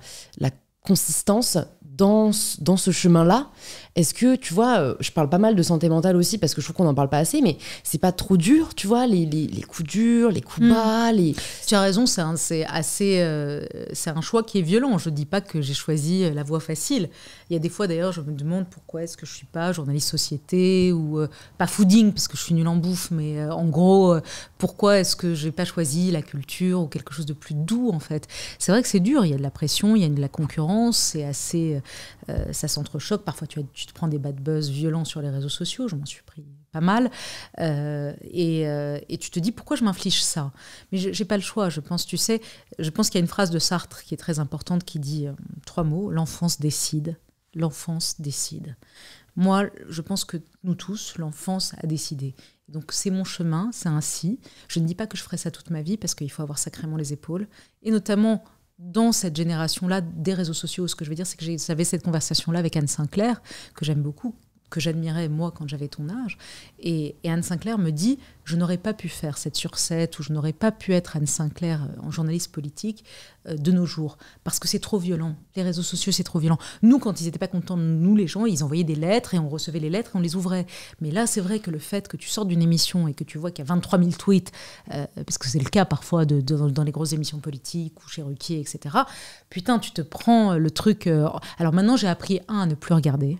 consistance dans ce chemin-là est-ce que, tu vois, euh, je parle pas mal de santé mentale aussi parce que je trouve qu'on n'en parle pas assez, mais c'est pas trop dur, tu vois, les, les, coups durs, les coups hmm. bas. Les... Tu as raison, c'est un, assez, euh, c'est un choix qui est violent. Je dis pas que j'ai choisi euh, la voie facile. Il y a des fois d'ailleurs, je me demande pourquoi est-ce que je suis pas journaliste société ou pas fooding parce que je suis nulle en bouffe, mais en gros, pourquoi est-ce que j'ai pas choisi la culture ou quelque chose de plus doux en fait C'est vrai que c'est dur, il y a de la pression, il y a de la concurrence, c'est assez, ça s'entrechoque. Parfois, tu as tu te prends des bad buzz violents sur les réseaux sociaux, je m'en suis pris pas mal, euh, euh, et, tu te dis pourquoi je m'inflige ça Mais je n'ai pas le choix, je pense, tu sais, je pense qu'il y a une phrase de Sartre qui est très importante qui dit euh, trois mots, l'enfance décide, l'enfance décide. Moi, je pense que nous tous, l'enfance a décidé. Donc c'est mon chemin, c'est ainsi. Je ne dis pas que je ferai ça toute ma vie parce qu'il faut avoir sacrément les épaules, et notamment dans cette génération-là des réseaux sociaux, ce que je veux dire, c'est que j'avais cette conversation-là avec Anne Sinclair, que j'aime beaucoup, que j'admirais moi quand j'avais ton âge. Et, Anne Sinclair me dit, je n'aurais pas pu faire cette 7, ou je n'aurais pas pu être Anne Sinclair euh, en journaliste politique euh, de nos jours parce que c'est trop violent. Les réseaux sociaux, c'est trop violent. Nous, quand ils n'étaient pas contents de nous, les gens, ils envoyaient des lettres et on recevait les lettres on les ouvrait. Mais là, c'est vrai que le fait que tu sors d'une émission et que tu vois qu'il y a 23 000 tweets, euh, parce que c'est le cas parfois dans les grosses émissions politiques ou chez Ruquier, etc., putain, tu te prends le truc. Alors maintenant, j'ai appris, un, à ne plus regarder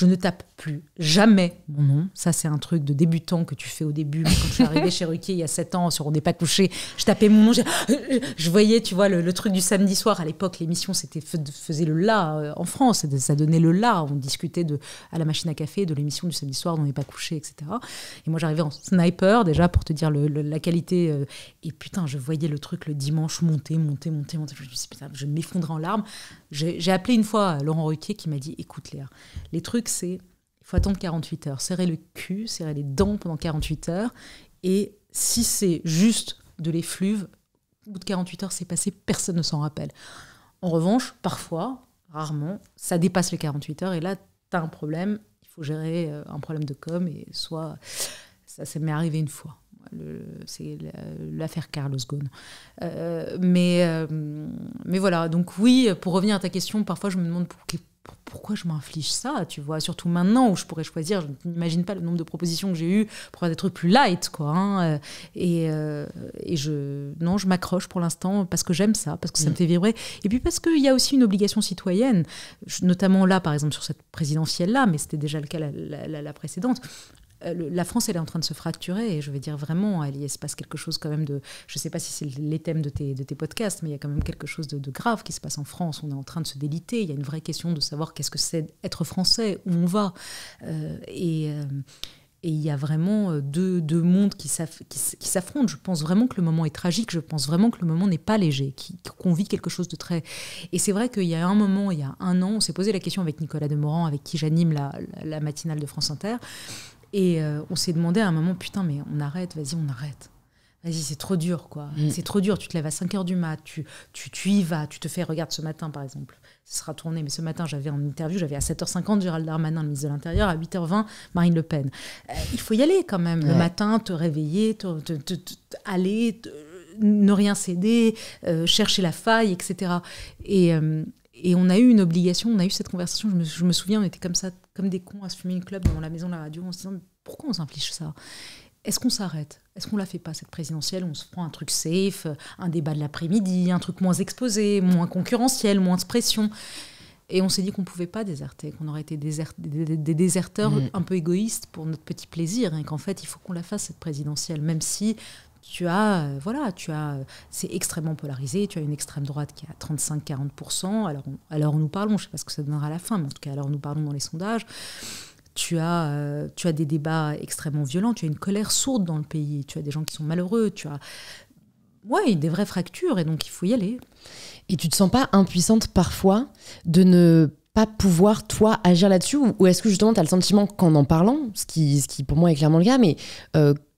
je ne tape plus jamais mon nom. Ça, c'est un truc de débutant que tu fais au début. quand je suis arrivée chez Ruquier il y a 7 ans sur On n'est pas couché, je tapais mon nom. Je, voyais, tu vois, le, truc du samedi soir. À l'époque, l'émission c'était faisait le là euh, en France. Ça donnait le là. On discutait de, à la machine à café de l'émission du samedi soir, On n'est pas couché, etc. Et moi, j'arrivais en sniper déjà pour te dire la qualité. Euh. Et putain, je voyais le truc le dimanche monter, monter, monter, monter. Je me m'effondrais en larmes. J'ai appelé une fois euh, Laurent Ruquier qui m'a dit écoute, Léa, les trucs, c'est il faut attendre 48 heures. Serrer le cul, serrer les dents pendant 48 heures. Et si c'est juste de l'effluve, au bout de 48 heures, c'est passé, personne ne s'en rappelle. En revanche, parfois, rarement, ça dépasse les 48 heures et là, tu as un problème. Il faut gérer euh, un problème de com et soit. Ça, m'est arrivé une fois. C'est l'affaire Carlos Ghosn. Euh, mais, euh, mais voilà, donc oui, pour revenir à ta question, parfois je me demande pourquoi pourquoi je m'inflige ça, tu vois Surtout maintenant où je pourrais choisir, je n'imagine pas le nombre de propositions que j'ai eues pour être plus light, quoi. Hein, euh, euh, et, je, non, je m'accroche pour l'instant parce que j'aime ça, parce que ça me mm. fait vibrer. Et puis parce qu'il y a aussi une obligation citoyenne, notamment là, par exemple, sur cette présidentielle-là, mais c'était déjà le cas la, la précédente. Euh, la France, elle est en train de se fracturer, et je vais dire vraiment, il se passe quelque chose quand même de. Je ne sais pas si c'est les thèmes de tes, podcasts, mais il y a quand même quelque chose de, grave qui se passe en France. On est en train de se déliter. Il y a une vraie question de savoir qu'est-ce que c'est être français, où on va. Euh, euh, et. il y a vraiment deux, mondes qui s'affrontent. Je pense vraiment que le moment est tragique, je pense vraiment que le moment n'est pas léger, qu'on vit quelque chose de très... Et c'est vrai qu'il y a un moment, il y a un an, on s'est posé la question avec Nicolas Demorand, avec qui j'anime la, la, matinale de France Inter, et euh, on s'est demandé à un moment, putain, mais on arrête, vas-y, on arrête. Vas-y, c'est trop dur, quoi. Mm. C'est trop dur. Tu te lèves à 5 h du mat, tu, tu, tu, y vas, tu te fais, regarde ce matin, par exemple. Ce sera tourné, mais ce matin, j'avais en interview, j'avais à 7h50 Gérald Darmanin, le ministre de l'Intérieur, à 8h20 Marine Le Pen. Euh, il faut y aller quand même. Le matin, te réveiller, te, aller, ne rien céder, euh, chercher la faille, etc. Et, et on a eu une obligation, on a eu cette conversation. Je me, souviens, on était comme ça, comme des cons à se fumer une club devant la maison de la radio en se disant pourquoi on s'inflige ça Est-ce qu'on s'arrête Est-ce qu'on la fait pas cette présidentielle On se prend un truc safe, un débat de l'après-midi, un truc moins exposé, moins concurrentiel, moins de pression. Et on s'est dit qu'on pouvait pas déserter, qu'on aurait été des, déserteurs mm. un peu égoïstes pour notre petit plaisir, et hein, qu'en fait, il faut qu'on la fasse, cette présidentielle, même si tu as, euh, voilà, tu as, euh, c'est extrêmement polarisé. Tu as une extrême droite qui est à 35-40%. Alors, alors nous parlons, je ne sais pas ce que ça donnera à la fin, mais en tout cas, alors nous parlons dans les sondages. Tu as, euh, tu as des débats extrêmement violents. Tu as une colère sourde dans le pays. Tu as des gens qui sont malheureux. Tu as, ouais, des vraies fractures. Et donc, il faut y aller. Et tu te sens pas impuissante parfois de ne pas pouvoir, toi, agir là-dessus Ou, est-ce que justement, tu as le sentiment qu'en en parlant, ce qui, ce qui pour moi est clairement le cas, mais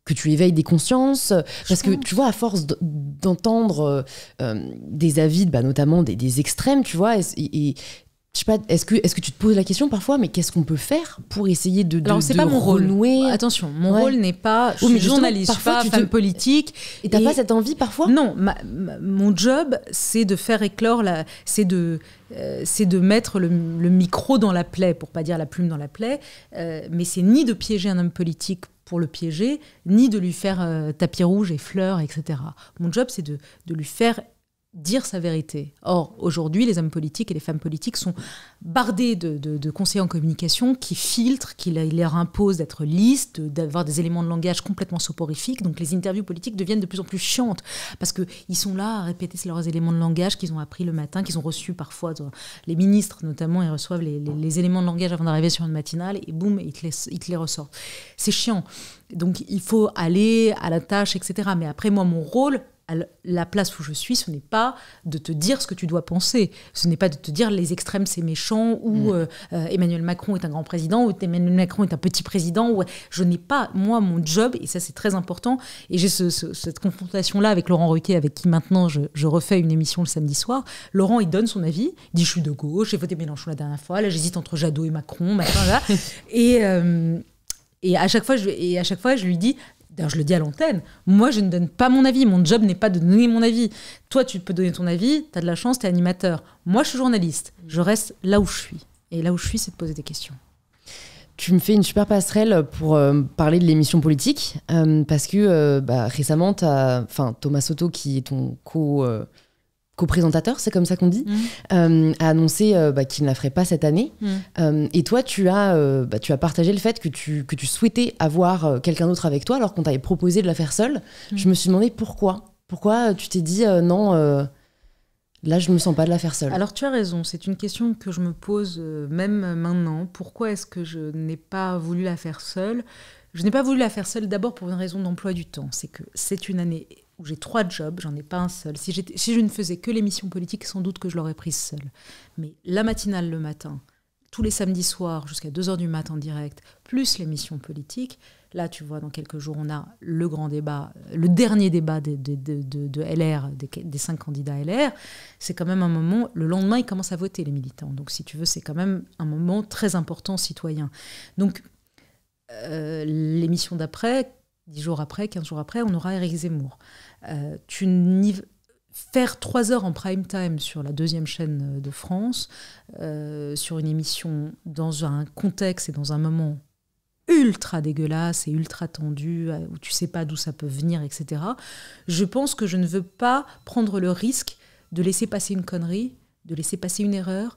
que tu éveilles des consciences. Parce que tu vois, à force d'entendre euh, euh, des avis, bah, notamment des, extrêmes, tu vois, et, je pas, est-ce que, est que tu te poses la question parfois, mais qu'est-ce qu'on peut faire pour essayer de, de, Alors, c'est pas mon rôle. Bah, attention, mon rôle n'est pas. Je oh, suis journaliste, pas femme politique. Et t'as pas cette envie parfois Non, mon job, c'est de faire éclore, c'est de, euh, de mettre le, micro dans la plaie, pour pas dire la plume dans la plaie, mais c'est ni de piéger un homme politique le piéger, ni de lui faire euh, tapis rouge et fleurs, etc. Mon job, c'est de, de, lui faire dire sa vérité. Or, aujourd'hui, les hommes politiques et les femmes politiques sont bardés de, conseillers en communication qui filtrent, qui leur imposent d'être listes, d'avoir des éléments de langage complètement soporifiques. Donc les interviews politiques deviennent de plus en plus chiantes parce qu'ils sont là à répéter leurs éléments de langage qu'ils ont appris le matin, qu'ils ont reçus parfois. Euh, les ministres, notamment, ils reçoivent les, les éléments de langage avant d'arriver sur une matinale et boum, ils te les, ils te les ressortent. C'est chiant. Donc il faut aller à la tâche, etc. Mais après, moi, mon rôle, la place où je suis, ce n'est pas de te dire ce que tu dois penser. Ce n'est pas de te dire les extrêmes, c'est méchant, ou mm. euh, euh, Emmanuel Macron est un grand président, ou Emmanuel Macron est un petit président. Ou, je n'ai pas, moi, mon job, et ça c'est très important, et j'ai cette confrontation-là avec Laurent Ruquet, avec qui maintenant je, refais une émission le samedi soir. Laurent, il donne son avis, il dit je suis de gauche, j'ai voté Mélenchon la dernière fois, là j'hésite entre Jadot et Macron, et à chaque fois, je lui dis, D'ailleurs, je le dis à l'antenne, moi, je ne donne pas mon avis. Mon job n'est pas de donner mon avis. Toi, tu peux donner ton avis, tu as de la chance, tu es animateur. Moi, je suis journaliste. Je reste là où je suis. Et là où je suis, c'est de poser des questions. Tu me fais une super passerelle pour euh, parler de l'émission politique, euh, parce que euh, bah, récemment, Thomas Soto, qui est ton co co-présentateur, c'est comme ça qu'on dit, mm. euh, a annoncé euh, bah, qu'il ne la ferait pas cette année. Mm. Euh, et toi, tu as, bah, tu as partagé le fait que tu, que tu souhaitais avoir quelqu'un d'autre avec toi alors qu'on t'avait proposé de la faire seule. Mm. Je me suis demandé pourquoi. Pourquoi tu t'es dit non Là, je ne me sens pas de la faire seule. Alors, tu as raison. C'est une question que je me pose même maintenant. Pourquoi est-ce que je n'ai pas voulu la faire seule Je n'ai pas voulu la faire seule d'abord pour une raison d'emploi du temps. C'est que c'est une année j'ai trois jobs, j'en ai pas un seul. Si, si je ne faisais que l'émission politique, sans doute que je l'aurais prise seule. Mais la matinale le matin, tous les samedis soirs jusqu'à 2h du matin en direct, plus l'émission politique. Là, tu vois, dans quelques jours, on a le grand débat, le dernier débat de, LR, des, cinq candidats LR. C'est quand même un moment, le lendemain, ils commencent à voter, les militants. Donc, si tu veux, c'est quand même un moment très important citoyen. Donc, euh, l'émission d'après, 10 jours après, 15 jours après, on aura Eric Zemmour. Euh, tu faire trois heures en prime time sur la deuxième chaîne euh, de France, euh, sur une émission dans un contexte et dans un moment ultra dégueulasse et ultra tendu, où tu sais pas d'où ça peut venir, etc. Je pense que je ne veux pas prendre le risque de laisser passer une connerie, de laisser passer une erreur,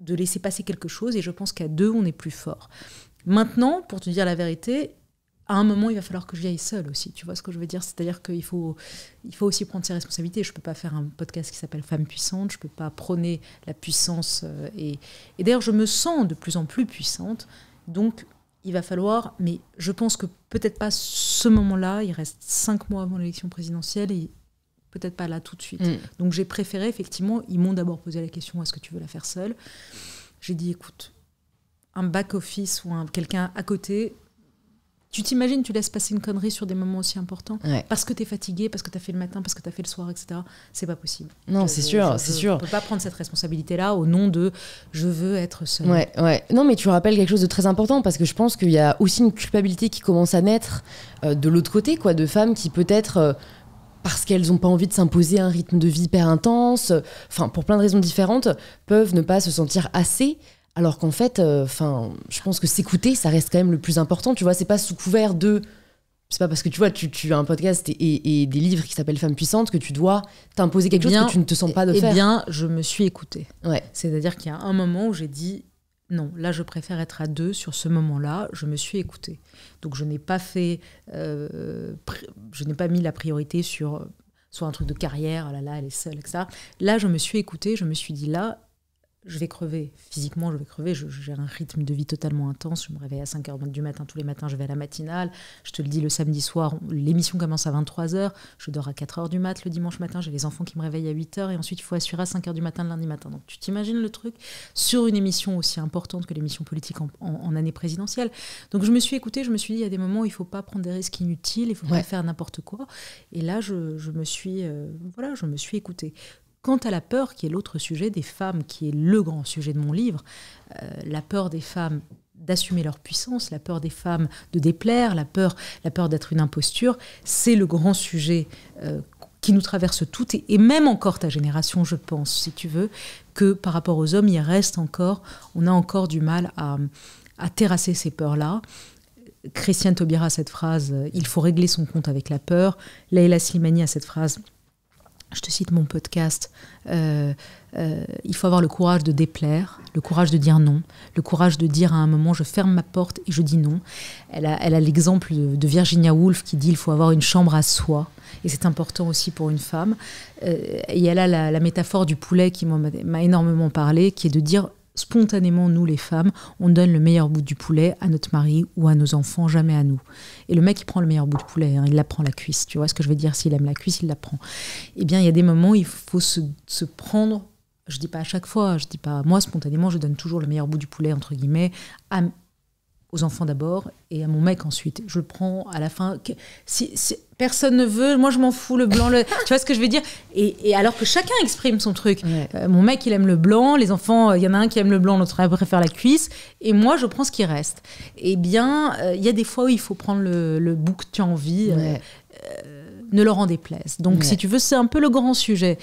de laisser passer quelque chose, et je pense qu'à deux, on est plus fort. Maintenant, pour te dire la vérité, à un moment, il va falloir que je aille seule aussi. Tu vois ce que je veux dire C'est-à-dire qu'il faut, il faut aussi prendre ses responsabilités. Je ne peux pas faire un podcast qui s'appelle Femme puissante. Je ne peux pas prôner la puissance. Euh, et, d'ailleurs, je me sens de plus en plus puissante. Donc, il va falloir, mais je pense que peut-être pas ce moment-là, il reste cinq mois avant l'élection présidentielle et peut-être pas là tout de suite. Mm. Donc j'ai préféré, effectivement, ils m'ont d'abord posé la question, est-ce que tu veux la faire seule J'ai dit, écoute, un back-office ou quelqu'un à côté, tu t'imagines, tu laisses passer une connerie sur des moments aussi importants parce que tu es fatigué, parce que tu as fait le matin, parce que tu as fait le soir, etc. C'est pas possible. Non, c'est sûr, c'est sûr. On peut pas prendre cette responsabilité-là au nom de je veux être seul. Ouais, ouais. Non, mais tu rappelles quelque chose de très important parce que je pense qu'il y a aussi une culpabilité qui commence à naître euh, de l'autre côté, quoi, de femmes qui peut-être. Euh, parce qu'elles n'ont pas envie de s'imposer un rythme de vie hyper intense, euh, enfin pour plein de raisons différentes, peuvent ne pas se sentir assez alors qu'en fait, euh, enfin, je pense que s'écouter, ça reste quand même le plus important. Tu vois, c'est pas sous couvert de. C'est pas parce que tu vois, tu, as un podcast et, des livres qui s'appellent Femmes puissantes que tu dois t'imposer quelque chose que eh tu ne te sens pas de faire. Eh bien, je me suis écoutée. Ouais. C'est-à-dire qu'il y a un moment où j'ai dit non, là je préfère être à deux sur ce moment-là, je me suis écoutée. Donc je n'ai pas fait, euh, je n'ai pas mis la priorité sur euh, soit un truc de carrière, ah là là, elle est seule, etc. Là je me suis écoutée, je me suis dit là, je vais crever. Physiquement, je vais crever. J'ai un rythme de vie totalement intense. Je me réveille à 5h du matin tous les matins. Je vais à la matinale. Je te le dis le samedi soir, l'émission commence à 23h. Je dors à 4h du mat le dimanche matin. J'ai les enfants qui me réveillent à 8h. Et ensuite, il faut assurer à 5h du matin le lundi matin. Donc, tu t'imagines le truc sur une émission aussi importante que l'émission politique en, année présidentielle. Donc, je me suis écoutée. Je me suis dit, il y a des moments où il ne faut pas prendre des risques inutiles. Il ne faut pas faire n'importe quoi. Et là, je, me suis, euh, voilà, je me suis écoutée. Quant à la peur, qui est l'autre sujet des femmes, qui est le grand sujet de mon livre, euh, la peur des femmes d'assumer leur puissance, la peur des femmes de déplaire, la peur, la peur d'être une imposture, c'est le grand sujet euh, qui nous traverse toutes, et, même encore ta génération, je pense, si tu veux, que par rapport aux hommes, il reste encore, on a encore du mal à, terrasser ces peurs-là. Christiane Taubira a cette phrase, euh, il faut régler son compte avec la peur. Leila Slimani a cette phrase, je te cite mon podcast, euh, euh, il faut avoir le courage de déplaire, le courage de dire non, le courage de dire à un moment je ferme ma porte et je dis non. Elle a, l'exemple de, Virginia Woolf qui dit il faut avoir une chambre à soi et c'est important aussi pour une femme. Euh, et elle a la métaphore du poulet qui m'a énormément parlé, qui est de dire Spontanément, nous les femmes, on donne le meilleur bout du poulet à notre mari ou à nos enfants, jamais à nous. Et le mec, il prend le meilleur bout du poulet, hein, il la prend la cuisse. Tu vois ce que je veux dire S'il aime la cuisse, il la prend. Eh bien, il y a des moments où il faut se, prendre je dis pas à chaque fois, je dis pas moi spontanément, je donne toujours le meilleur bout du poulet entre guillemets aux enfants d'abord et à mon mec ensuite. Je le prends à la fin personne ne veut, moi je m'en fous, le blanc, tu vois ce que je veux dire et, alors que chacun exprime son truc. Euh, mon mec, il aime le blanc, les enfants, euh, il y en a un qui aime le blanc, l'autre préfère la cuisse, et moi je prends ce qui reste. Eh bien, euh, il y a des fois où il faut prendre le, bouc bout que tu as envie. ne leur en déplaise. Donc, si tu veux, c'est un peu le grand sujet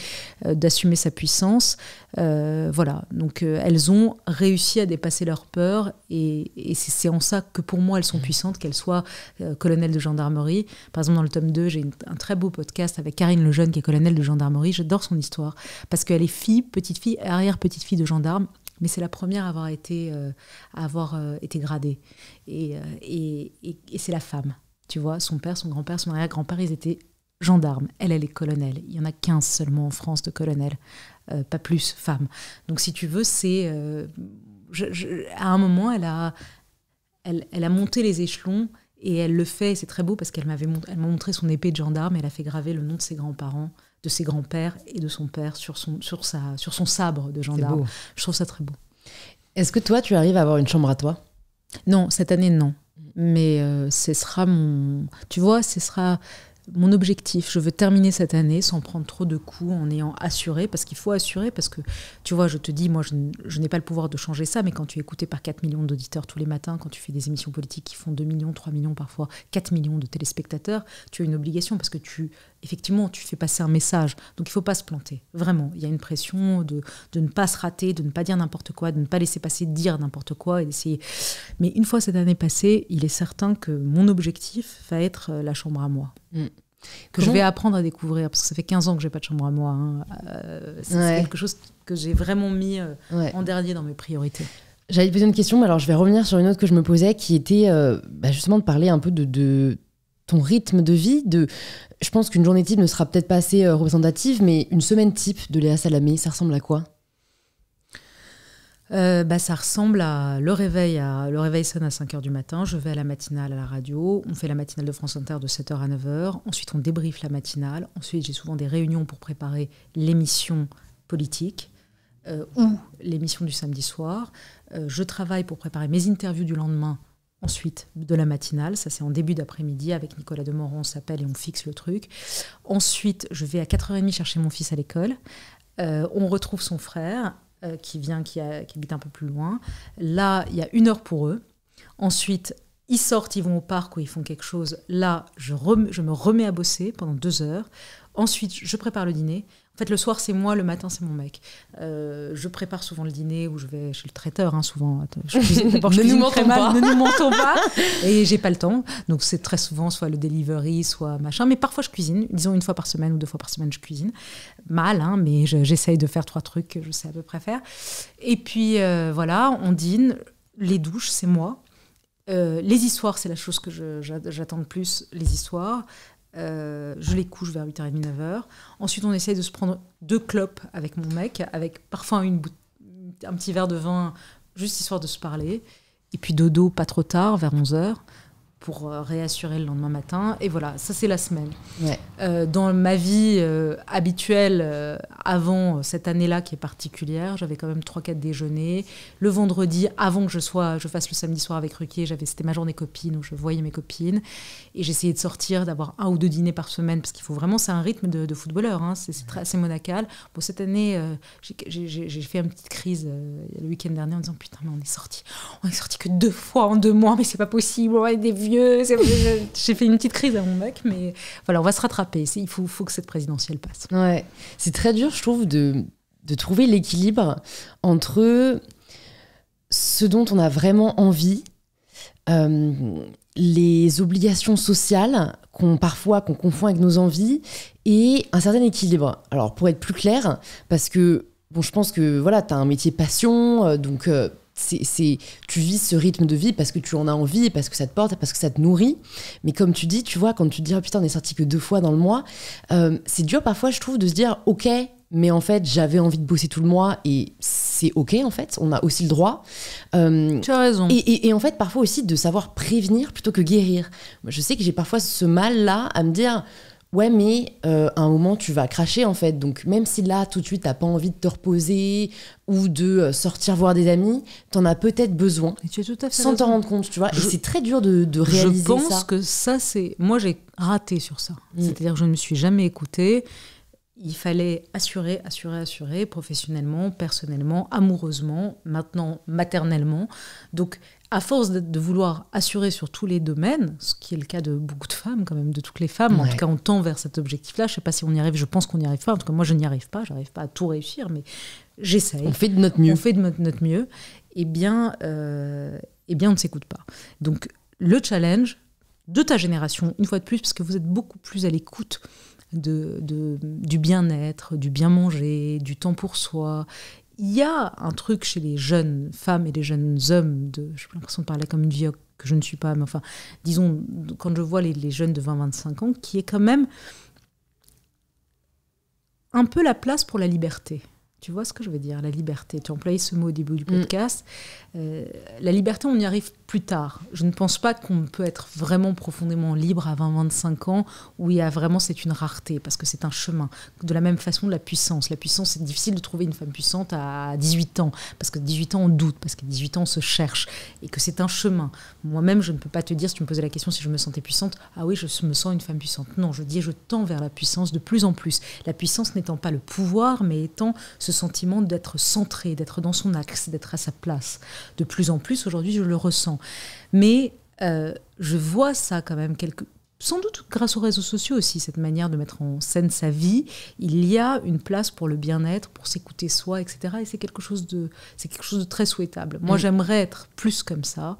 d'assumer sa puissance. voilà. Donc, elles ont réussi à dépasser leur peur et, et c'est en ça que pour moi, elles sont puissantes, qu'elles soient colonel de gendarmerie. Par exemple, dans le tome j'ai un très beau podcast avec Karine Lejeune, qui est colonel de gendarmerie. J'adore son histoire parce qu'elle est fille, petite fille, arrière petite fille de gendarme, mais c'est la première à avoir été, euh, à avoir, euh, été gradée. Euh, et, et, et, c'est la femme. Tu vois, son père, son grand-père, son arrière-grand-père, ils étaient gendarmes. Elle, elle est colonel. Il y en a 15 seulement en France de colonels, pas plus, femmes. Donc si tu veux, c'est... à un moment, elle a, elle, elle a monté les échelons et elle le fait, c'est très beau parce qu'elle m'avait m'a montré son épée de gendarme et elle a fait graver le nom de ses grands-parents, de ses grands-pères et de son père sur son, sabre de gendarme. Je trouve ça très beau. Est-ce que toi, tu arrives à avoir une chambre à toi Non, cette année, non. Mais euh, ce sera mon. Tu vois, ce sera mon objectif, je veux terminer cette année sans prendre trop de coups, en ayant assuré, parce qu'il faut assurer, parce que tu vois, je te dis, moi, je, n'ai pas le pouvoir de changer ça, mais quand tu es écouté par 4 millions d'auditeurs tous les matins, quand tu fais des émissions politiques qui font 2 millions, 3 millions, parfois 4 millions de téléspectateurs, tu as une obligation, parce que tu effectivement, tu fais passer un message. Donc il ne faut pas se planter, vraiment. Il y a une pression de, ne pas se rater, de ne pas dire n'importe quoi, de ne pas laisser passer dire n'importe quoi et d'essayer. Mais une fois cette année passée, il est certain que mon objectif va être euh, la chambre à moi. Mm. que je vais apprendre à découvrir, parce que ça fait 15 ans que j'ai pas de chambre à moi. Hein. Euh, c'est quelque chose que j'ai vraiment mis euh, en dernier dans mes priorités. J'avais posé une question, mais alors je vais revenir sur une autre que je me posais, qui était bah, justement de parler un peu de ton rythme de vie. De... Je pense qu'une journée type ne sera peut-être pas assez euh, représentative, mais une semaine type de Léa Salamé, ça ressemble à quoi euh, bah, ça ressemble à le réveil. À, le réveil sonne à 5h du matin. Je vais à la matinale à la radio. On fait la matinale de France Inter de 7h à 9h. Ensuite, on débriefe la matinale. Ensuite, j'ai souvent des réunions pour préparer l'émission politique euh, ou l'émission du samedi soir. je travaille pour préparer mes interviews du lendemain Ensuite, de la matinale, ça c'est en début d'après-midi, avec Nicolas Demorand, on s'appelle et on fixe le truc. Ensuite, je vais à 4h30 chercher mon fils à l'école. Euh, on retrouve son frère euh, qui vient, qui, habite un peu plus loin. Là, il y a une heure pour eux. Ensuite, ils sortent, ils vont au parc ou ils font quelque chose. Là, je, je me remets à bosser pendant deux heures. Ensuite, je prépare le dîner. En fait, le soir, c'est moi, le matin, c'est mon mec. Euh, je prépare souvent le dîner ou je vais chez le traiteur, hein, souvent. je ne, nous mentons pas. ne nous mentons pas. Et j'ai pas le temps. Donc, c'est très souvent soit le delivery, soit machin. Mais parfois, je cuisine. Disons une fois par semaine ou deux fois par semaine, je cuisine. Mal, hein, mais j'essaye de faire trois trucs que je sais à peu près faire. Et puis, euh, voilà, on dîne. Les douches, c'est moi. Euh, les histoires, c'est la chose que j'attends le plus, les histoires. Euh, je les couche vers 8h30, 9h. Ensuite, on essaye de se prendre deux clopes avec mon mec, avec parfois une un petit verre de vin, juste histoire de se parler. Et puis dodo, pas trop tard, vers 11h pour euh, réassurer le lendemain matin. Et voilà, ça c'est la semaine. Euh, dans ma vie euh, habituelle, avant cette année-là qui est particulière, j'avais quand même 3-4 déjeuners. Le vendredi, avant que je, sois, je fasse le samedi soir avec Ruquier, c'était ma journée copine où je voyais mes copines. Et j'essayais de sortir, d'avoir un ou deux dîners par semaine, parce qu'il faut vraiment, c'est un rythme de, footballeur, hein, c'est assez monacal. pour cette année, j'ai fait une petite crise le week-end dernier en disant, putain, mais on est sorti, on est sorti que deux fois en deux mois, mais c'est pas possible, on des vieux j'ai fait une petite crise à mon bac, mais voilà, on va se rattraper. Il faut, que cette présidentielle passe. Ouais. C'est très dur, je trouve, de, trouver l'équilibre entre ce dont on a vraiment envie, euh, les obligations sociales qu'on parfois qu'on confond avec nos envies et un certain équilibre. Alors pour être plus clair, parce que bon, je pense que voilà, tu as un métier passion, euh, donc euh, c'est, tu vis ce rythme de vie parce que tu en as envie, parce que ça te porte, parce que ça te nourrit. Mais comme tu dis, tu vois, quand tu te dis, oh putain, on est sorti que deux fois dans le mois, euh, c'est dur parfois, je trouve, de se dire, ok, mais en fait, j'avais envie de bosser tout le mois et c'est ok, en fait, on a aussi le droit. Euh, tu as raison. Et, en fait, parfois aussi, de savoir prévenir plutôt que guérir. Moi, je sais que j'ai parfois ce mal-là à me dire, Ouais, mais euh, à un moment, tu vas cracher en fait. Donc, même si là, tout de suite, t'as pas envie de te reposer ou de euh, sortir voir des amis, tu en as peut-être besoin. Et tu es tout à fait sans t'en rendre compte, tu vois. et c'est très dur de, réaliser ça. Je pense que ça, c'est. Moi, j'ai raté sur ça. Mm. C'est-à-dire que je ne me suis jamais écoutée. Il fallait assurer, assurer, assurer, professionnellement, personnellement, amoureusement, maintenant maternellement. Donc, à force de, vouloir assurer sur tous les domaines, ce qui est le cas de beaucoup de femmes, quand même, de toutes les femmes, en tout cas on tend vers cet objectif-là. Je ne sais pas si on y arrive, je pense qu'on n'y arrive pas. En tout cas, moi je n'y arrive pas, j'arrive pas à tout réussir, mais j'essaye. On fait de notre mieux. On fait de notre mieux. Eh bien, euh, eh bien on ne s'écoute pas. Donc le challenge de ta génération, une fois de plus, parce que vous êtes beaucoup plus à l'écoute de, du bien-être, du bien manger, du temps pour soi, il y a un truc chez les jeunes femmes et les jeunes hommes, de, j'ai l'impression de parler comme une vieille que je ne suis pas, mais enfin, disons, quand je vois les, jeunes de 20-25 ans, qui est quand même un peu la place pour la liberté. Tu vois ce que je veux dire La liberté. Tu employais ce mot au début du mm. podcast. Euh, la liberté, on y arrive plus tard. Je ne pense pas qu'on peut être vraiment profondément libre à 20-25 ans, où il a vraiment, c'est une rareté, parce que c'est un chemin. De la même façon, la puissance. La puissance, c'est difficile de trouver une femme puissante à 18 ans, parce que 18 ans, on doute, parce que 18 ans, on se cherche, et que c'est un chemin. Moi-même, je ne peux pas te dire, si tu me posais la question si je me sentais puissante, ah oui, je me sens une femme puissante. Non, je dis, je tends vers la puissance de plus en plus. La puissance n'étant pas le pouvoir, mais étant ce sentiment d'être centré, d'être dans son axe, d'être à sa place de plus en plus. Aujourd'hui, je le ressens. Mais euh, je vois ça quand même quelque... Sans doute grâce aux réseaux sociaux aussi, cette manière de mettre en scène sa vie, il y a une place pour le bien-être, pour s'écouter soi, etc. Et c'est quelque chose de, c'est quelque chose de très souhaitable. Moi, mm. j'aimerais être plus comme ça,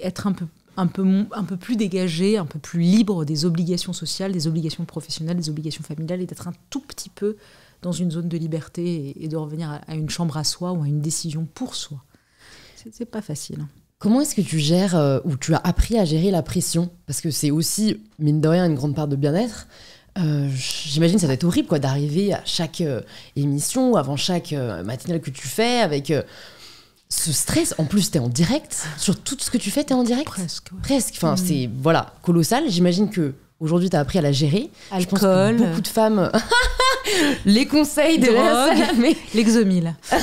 être un peu un peu, un peu plus dégagé, un peu plus libre des obligations sociales, des obligations professionnelles, des obligations familiales et d'être un tout petit peu dans une zone de liberté et, de revenir à, une chambre à soi ou à une décision pour soi. C'est pas facile. Hein. Comment est-ce que tu gères euh, ou tu as appris à gérer la pression Parce que c'est aussi, mine de rien, une grande part de bien-être. Euh, j'imagine J'imagine ça doit être horrible quoi d'arriver à chaque euh, émission, avant chaque matinale que tu fais, avec ce stress, en plus, tu es en direct. Sur tout ce que tu fais, tu es en direct Presque. Presque. Enfin, mm. c'est voilà, colossal. J'imagine que Aujourd'hui, tu as appris à la gérer. Alcool. Je pense beaucoup de femmes. les conseils de drogue, l'exomile.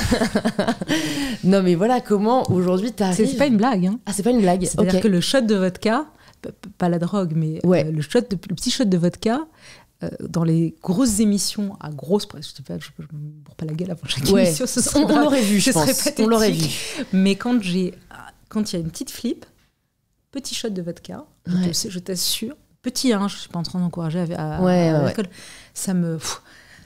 non, mais voilà, comment aujourd'hui tu C'est pas une blague. Hein. Ah, c'est pas une blague. C'est-à-dire que le shot de vodka, pas la drogue, mais euh, le, shot le petit shot de vodka, euh, dans les grosses émissions à grosse presse, je ne je, pas la gueule avant chaque émission, ce on, on l'aurait vu, je pense. On l'aurait vu. Mais quand j'ai, quand il y a une petite flip, petit shot de vodka, je t'assure, petit, hein, je suis pas en train d'encourager à, à, à l'école, ça me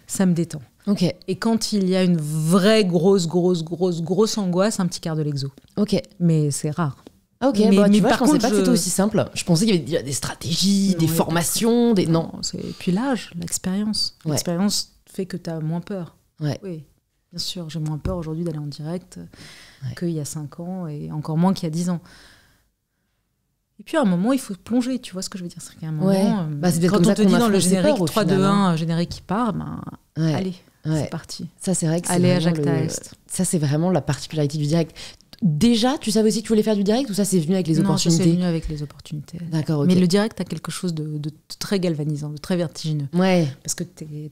ça me détend. Ok. Et quand il y a une vraie grosse, grosse, grosse, grosse angoisse, un petit quart de l'exo. Ok. Mais c'est rare. ok, mais, bah, par contre, pensais pas c'était aussi simple. Je pensais qu'il y avait des stratégies, des formations, des... Non, Et puis l'âge, l'expérience. L'expérience fait que tu as moins peur. Ouais. Oui, bien sûr, j'ai moins peur aujourd'hui d'aller en direct euh, qu'il y a 5 ans et encore moins qu'il y a 10 ans. Et puis à un moment, il faut plonger, tu vois ce que je veux dire C'est qu'à un moment, ouais. Euh, bah, quand on te dit dans le générique 3, 2, 1, générique qui part, ben allez, c'est parti. Ça, c'est vrai que Allez à Jacques le... Ça, c'est vraiment la particularité du direct. Déjà, tu savais aussi que tu voulais faire du direct ou ça, c'est venu avec les opportunités c'est venu avec les opportunités. D'accord, okay. Mais le direct a quelque chose de, de, très galvanisant, de très vertigineux. Ouais. Parce que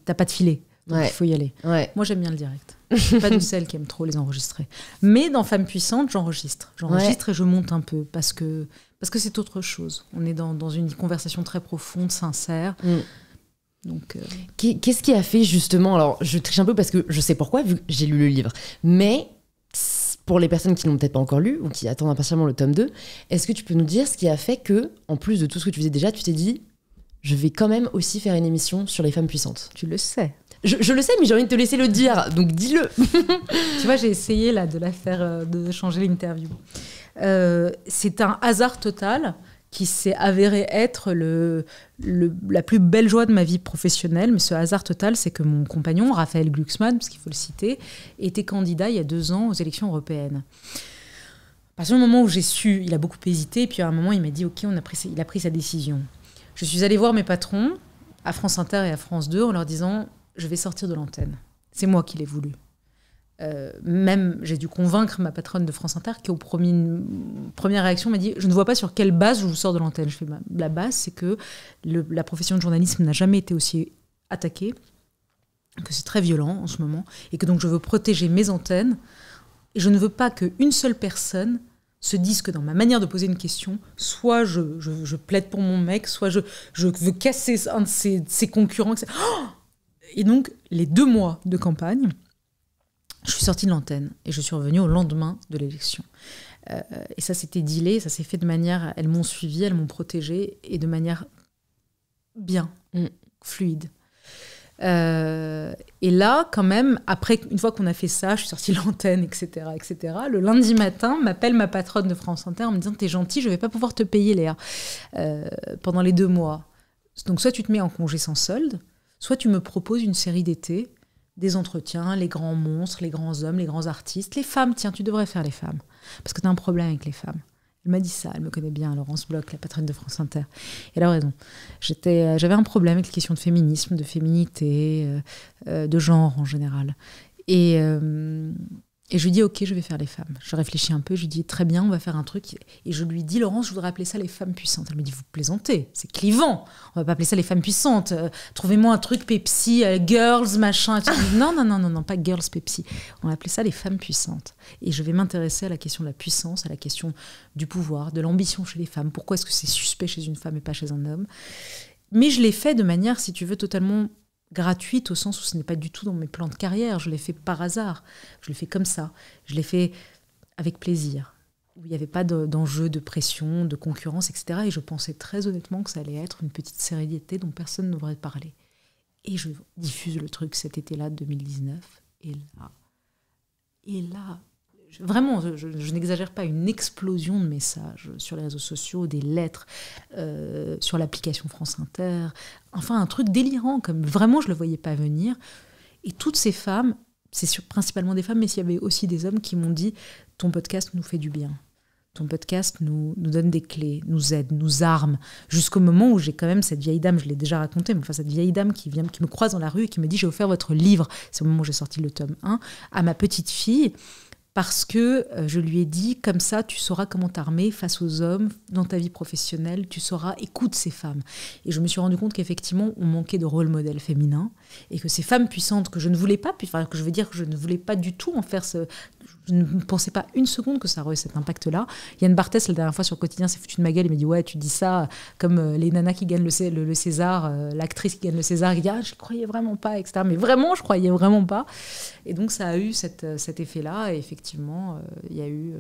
t'as pas de filet ouais. il faut y aller. Moi, j'aime bien le direct. Je pas de celles qui aiment trop les enregistrer. Mais dans Femmes puissantes, j'enregistre. J'enregistre et je monte un peu parce que parce que c'est autre chose. On est dans, dans, une conversation très profonde, sincère. Mm. Donc, euh, qu'est-ce qui a fait justement Alors, je triche un peu parce que je sais pourquoi vu que j'ai lu le livre, mais pour les personnes qui l'ont peut-être pas encore lu ou qui attendent impatiemment le tome 2, est-ce que tu peux nous dire ce qui a fait que, en plus de tout ce que tu faisais déjà, tu t'es dit je vais quand même aussi faire une émission sur les femmes puissantes. Tu le sais. Je, le sais, mais j'ai envie de te laisser le dire, donc dis-le. tu vois, j'ai essayé là de la faire, euh, de changer l'interview. Euh, c'est un hasard total qui s'est avéré être le, la plus belle joie de ma vie professionnelle. Mais ce hasard total, c'est que mon compagnon, Raphaël Glucksmann, parce qu'il faut le citer, était candidat il y a deux ans aux élections européennes. Parce partir moment où j'ai su, il a beaucoup hésité, et puis à un moment, il m'a dit Ok, on a il a pris sa décision. Je suis allée voir mes patrons à France Inter et à France 2 en leur disant je vais sortir de l'antenne. C'est moi qui l'ai voulu. Euh, même, j'ai dû convaincre ma patronne de France Inter qui, aux premières réactions, m'a dit Je ne vois pas sur quelle base je vous sors de l'antenne. Je fais bah, La base, c'est que la profession de journalisme n'a jamais été aussi attaquée, que c'est très violent en ce moment, et que donc je veux protéger mes antennes. Et je ne veux pas qu'une seule personne se dise que dans ma manière de poser une question, soit je, plaide pour mon mec, soit je, veux casser un de ses, concurrents et donc, les deux mois de campagne, je suis sortie de l'antenne et je suis revenue au lendemain de l'élection. Euh, et ça c'était dilé, ça s'est fait de manière. Elles m'ont suivi elles m'ont protégée et de manière bien, mm. fluide. Euh, et là, quand même, après, une fois qu'on a fait ça, je suis sortie de l'antenne, etc., etc. Le lundi matin, m'appelle ma patronne de France Inter en me disant T'es gentil, je vais pas pouvoir te payer, Léa, euh, pendant les deux mois. Donc, soit tu te mets en congé sans solde, Soit tu me proposes une série d'été, des entretiens, les grands monstres, les grands hommes, les grands artistes, les femmes. Tiens, tu devrais faire les femmes, parce que tu as un problème avec les femmes. Elle m'a dit ça, elle me connaît bien, Laurence Bloch, la patronne de France Inter. elle a raison. Euh, j'avais un problème avec les questions de féminisme, de féminité, euh, euh, de genre en général. Et, et je lui dis, OK, je vais faire les femmes. Je réfléchis un peu, je lui dis, très bien, on va faire un truc. Et je lui dis, Laurence, je voudrais appeler ça les femmes puissantes. Elle me dit, vous plaisantez, c'est clivant. On va pas appeler ça les femmes puissantes. Euh, trouvez-moi un truc Pepsi, euh, girls, machin. Et dis, non, non, non, non, non, pas girls, Pepsi. On va appeler ça les femmes puissantes. Et je vais m'intéresser à la question de la puissance, à la question du pouvoir, de l'ambition chez les femmes. Pourquoi est-ce que c'est suspect chez une femme et pas chez un homme Mais je l'ai fait de manière, si tu veux, totalement gratuite au sens où ce n'est pas du tout dans mes plans de carrière. Je l'ai fait par hasard. Je l'ai fait comme ça. Je l'ai fait avec plaisir. Où il n'y avait pas d'enjeu, de pression, de concurrence, etc. Et je pensais très honnêtement que ça allait être une petite sérénité dont personne n'aurait parlé. Et je diffuse le truc cet été-là, 2019. Et là, et là, vraiment, je, n'exagère pas, une explosion de messages sur les réseaux sociaux, des lettres, euh, sur l'application France Inter, enfin un truc délirant, comme vraiment je ne le voyais pas venir. Et toutes ces femmes, c'est principalement des femmes, mais s'il y avait aussi des hommes qui m'ont dit, ton podcast nous fait du bien. Ton podcast nous, nous donne des clés, nous aide, nous arme, jusqu'au moment où j'ai quand même cette vieille dame, je l'ai déjà raconté, mais enfin cette vieille dame qui vient, qui me croise dans la rue et qui me dit j'ai offert votre livre, c'est au moment où j'ai sorti le tome 1, à ma petite fille, parce que euh, je lui ai dit, comme ça, tu sauras comment t'armer face aux hommes, dans ta vie professionnelle, tu sauras, écoute ces femmes. Et je me suis rendu compte qu'effectivement, on manquait de rôle modèle féminin, et que ces femmes puissantes que je ne voulais pas, enfin, que je veux dire que je ne voulais pas du tout en faire ce, je ne pensais pas une seconde que ça aurait cet impact-là. Yann Barthès, la dernière fois sur Quotidien, s'est foutu de ma gueule. Il m'a dit Ouais, tu dis ça comme euh, les nanas qui gagnent le, le, César, euh, l'actrice qui gagne le César, il dit Ah, je croyais vraiment pas, etc. Mais vraiment, je croyais vraiment pas. Et donc, ça a eu cette, euh, cet effet-là. Et effectivement, il y a eu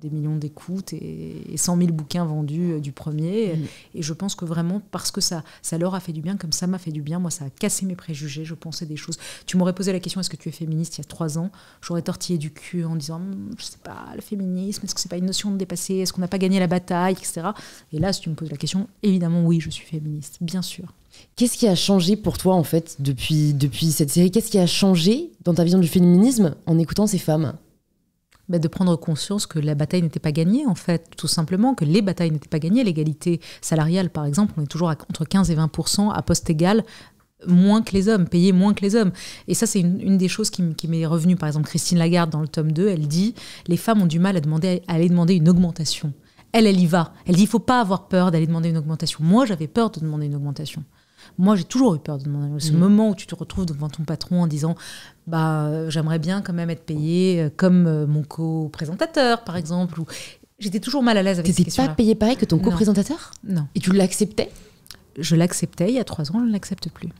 des millions d'écoutes et, cent 100 000 bouquins vendus euh, du premier. Et, je pense que vraiment, parce que ça, ça leur a fait du bien, comme ça m'a fait du bien, moi, ça a cassé mes préjugés. Je pensais des choses. Tu m'aurais posé la question est-ce que tu es féministe il y a trois ans J'aurais tortillé du cul en disant hum, je sais pas, le féminisme, est-ce que c'est pas une notion de dépasser Est-ce qu'on n'a pas gagné la bataille, etc. Et là, si tu me poses la question, évidemment, oui, je suis féministe, bien sûr. Qu'est-ce qui a changé pour toi, en fait, depuis, depuis cette série Qu'est-ce qui a changé dans ta vision du féminisme en écoutant ces femmes bah, de prendre conscience que la bataille n'était pas gagnée, en fait, tout simplement, que les batailles n'étaient pas gagnées. L'égalité salariale, par exemple, on est toujours entre 15 et 20 à poste égal moins que les hommes, payés moins que les hommes. Et ça, c'est une, des choses qui, m'est revenue. Par exemple, Christine Lagarde, dans le tome 2, elle dit Les femmes ont du mal à, demander, à aller demander une augmentation. Elle, elle y va. Elle dit Il ne faut pas avoir peur d'aller demander une augmentation. Moi, j'avais peur de demander une augmentation. Moi, j'ai toujours eu peur de demander Ce mm. moment où tu te retrouves devant ton patron en disant bah, J'aimerais bien quand même être payé euh, comme euh, mon co-présentateur, par exemple. Ou... J'étais toujours mal à l'aise avec n'étais pas payé pareil que ton co-présentateur non. Et tu l'acceptais Je l'acceptais. Il y a trois ans, je ne l'accepte plus.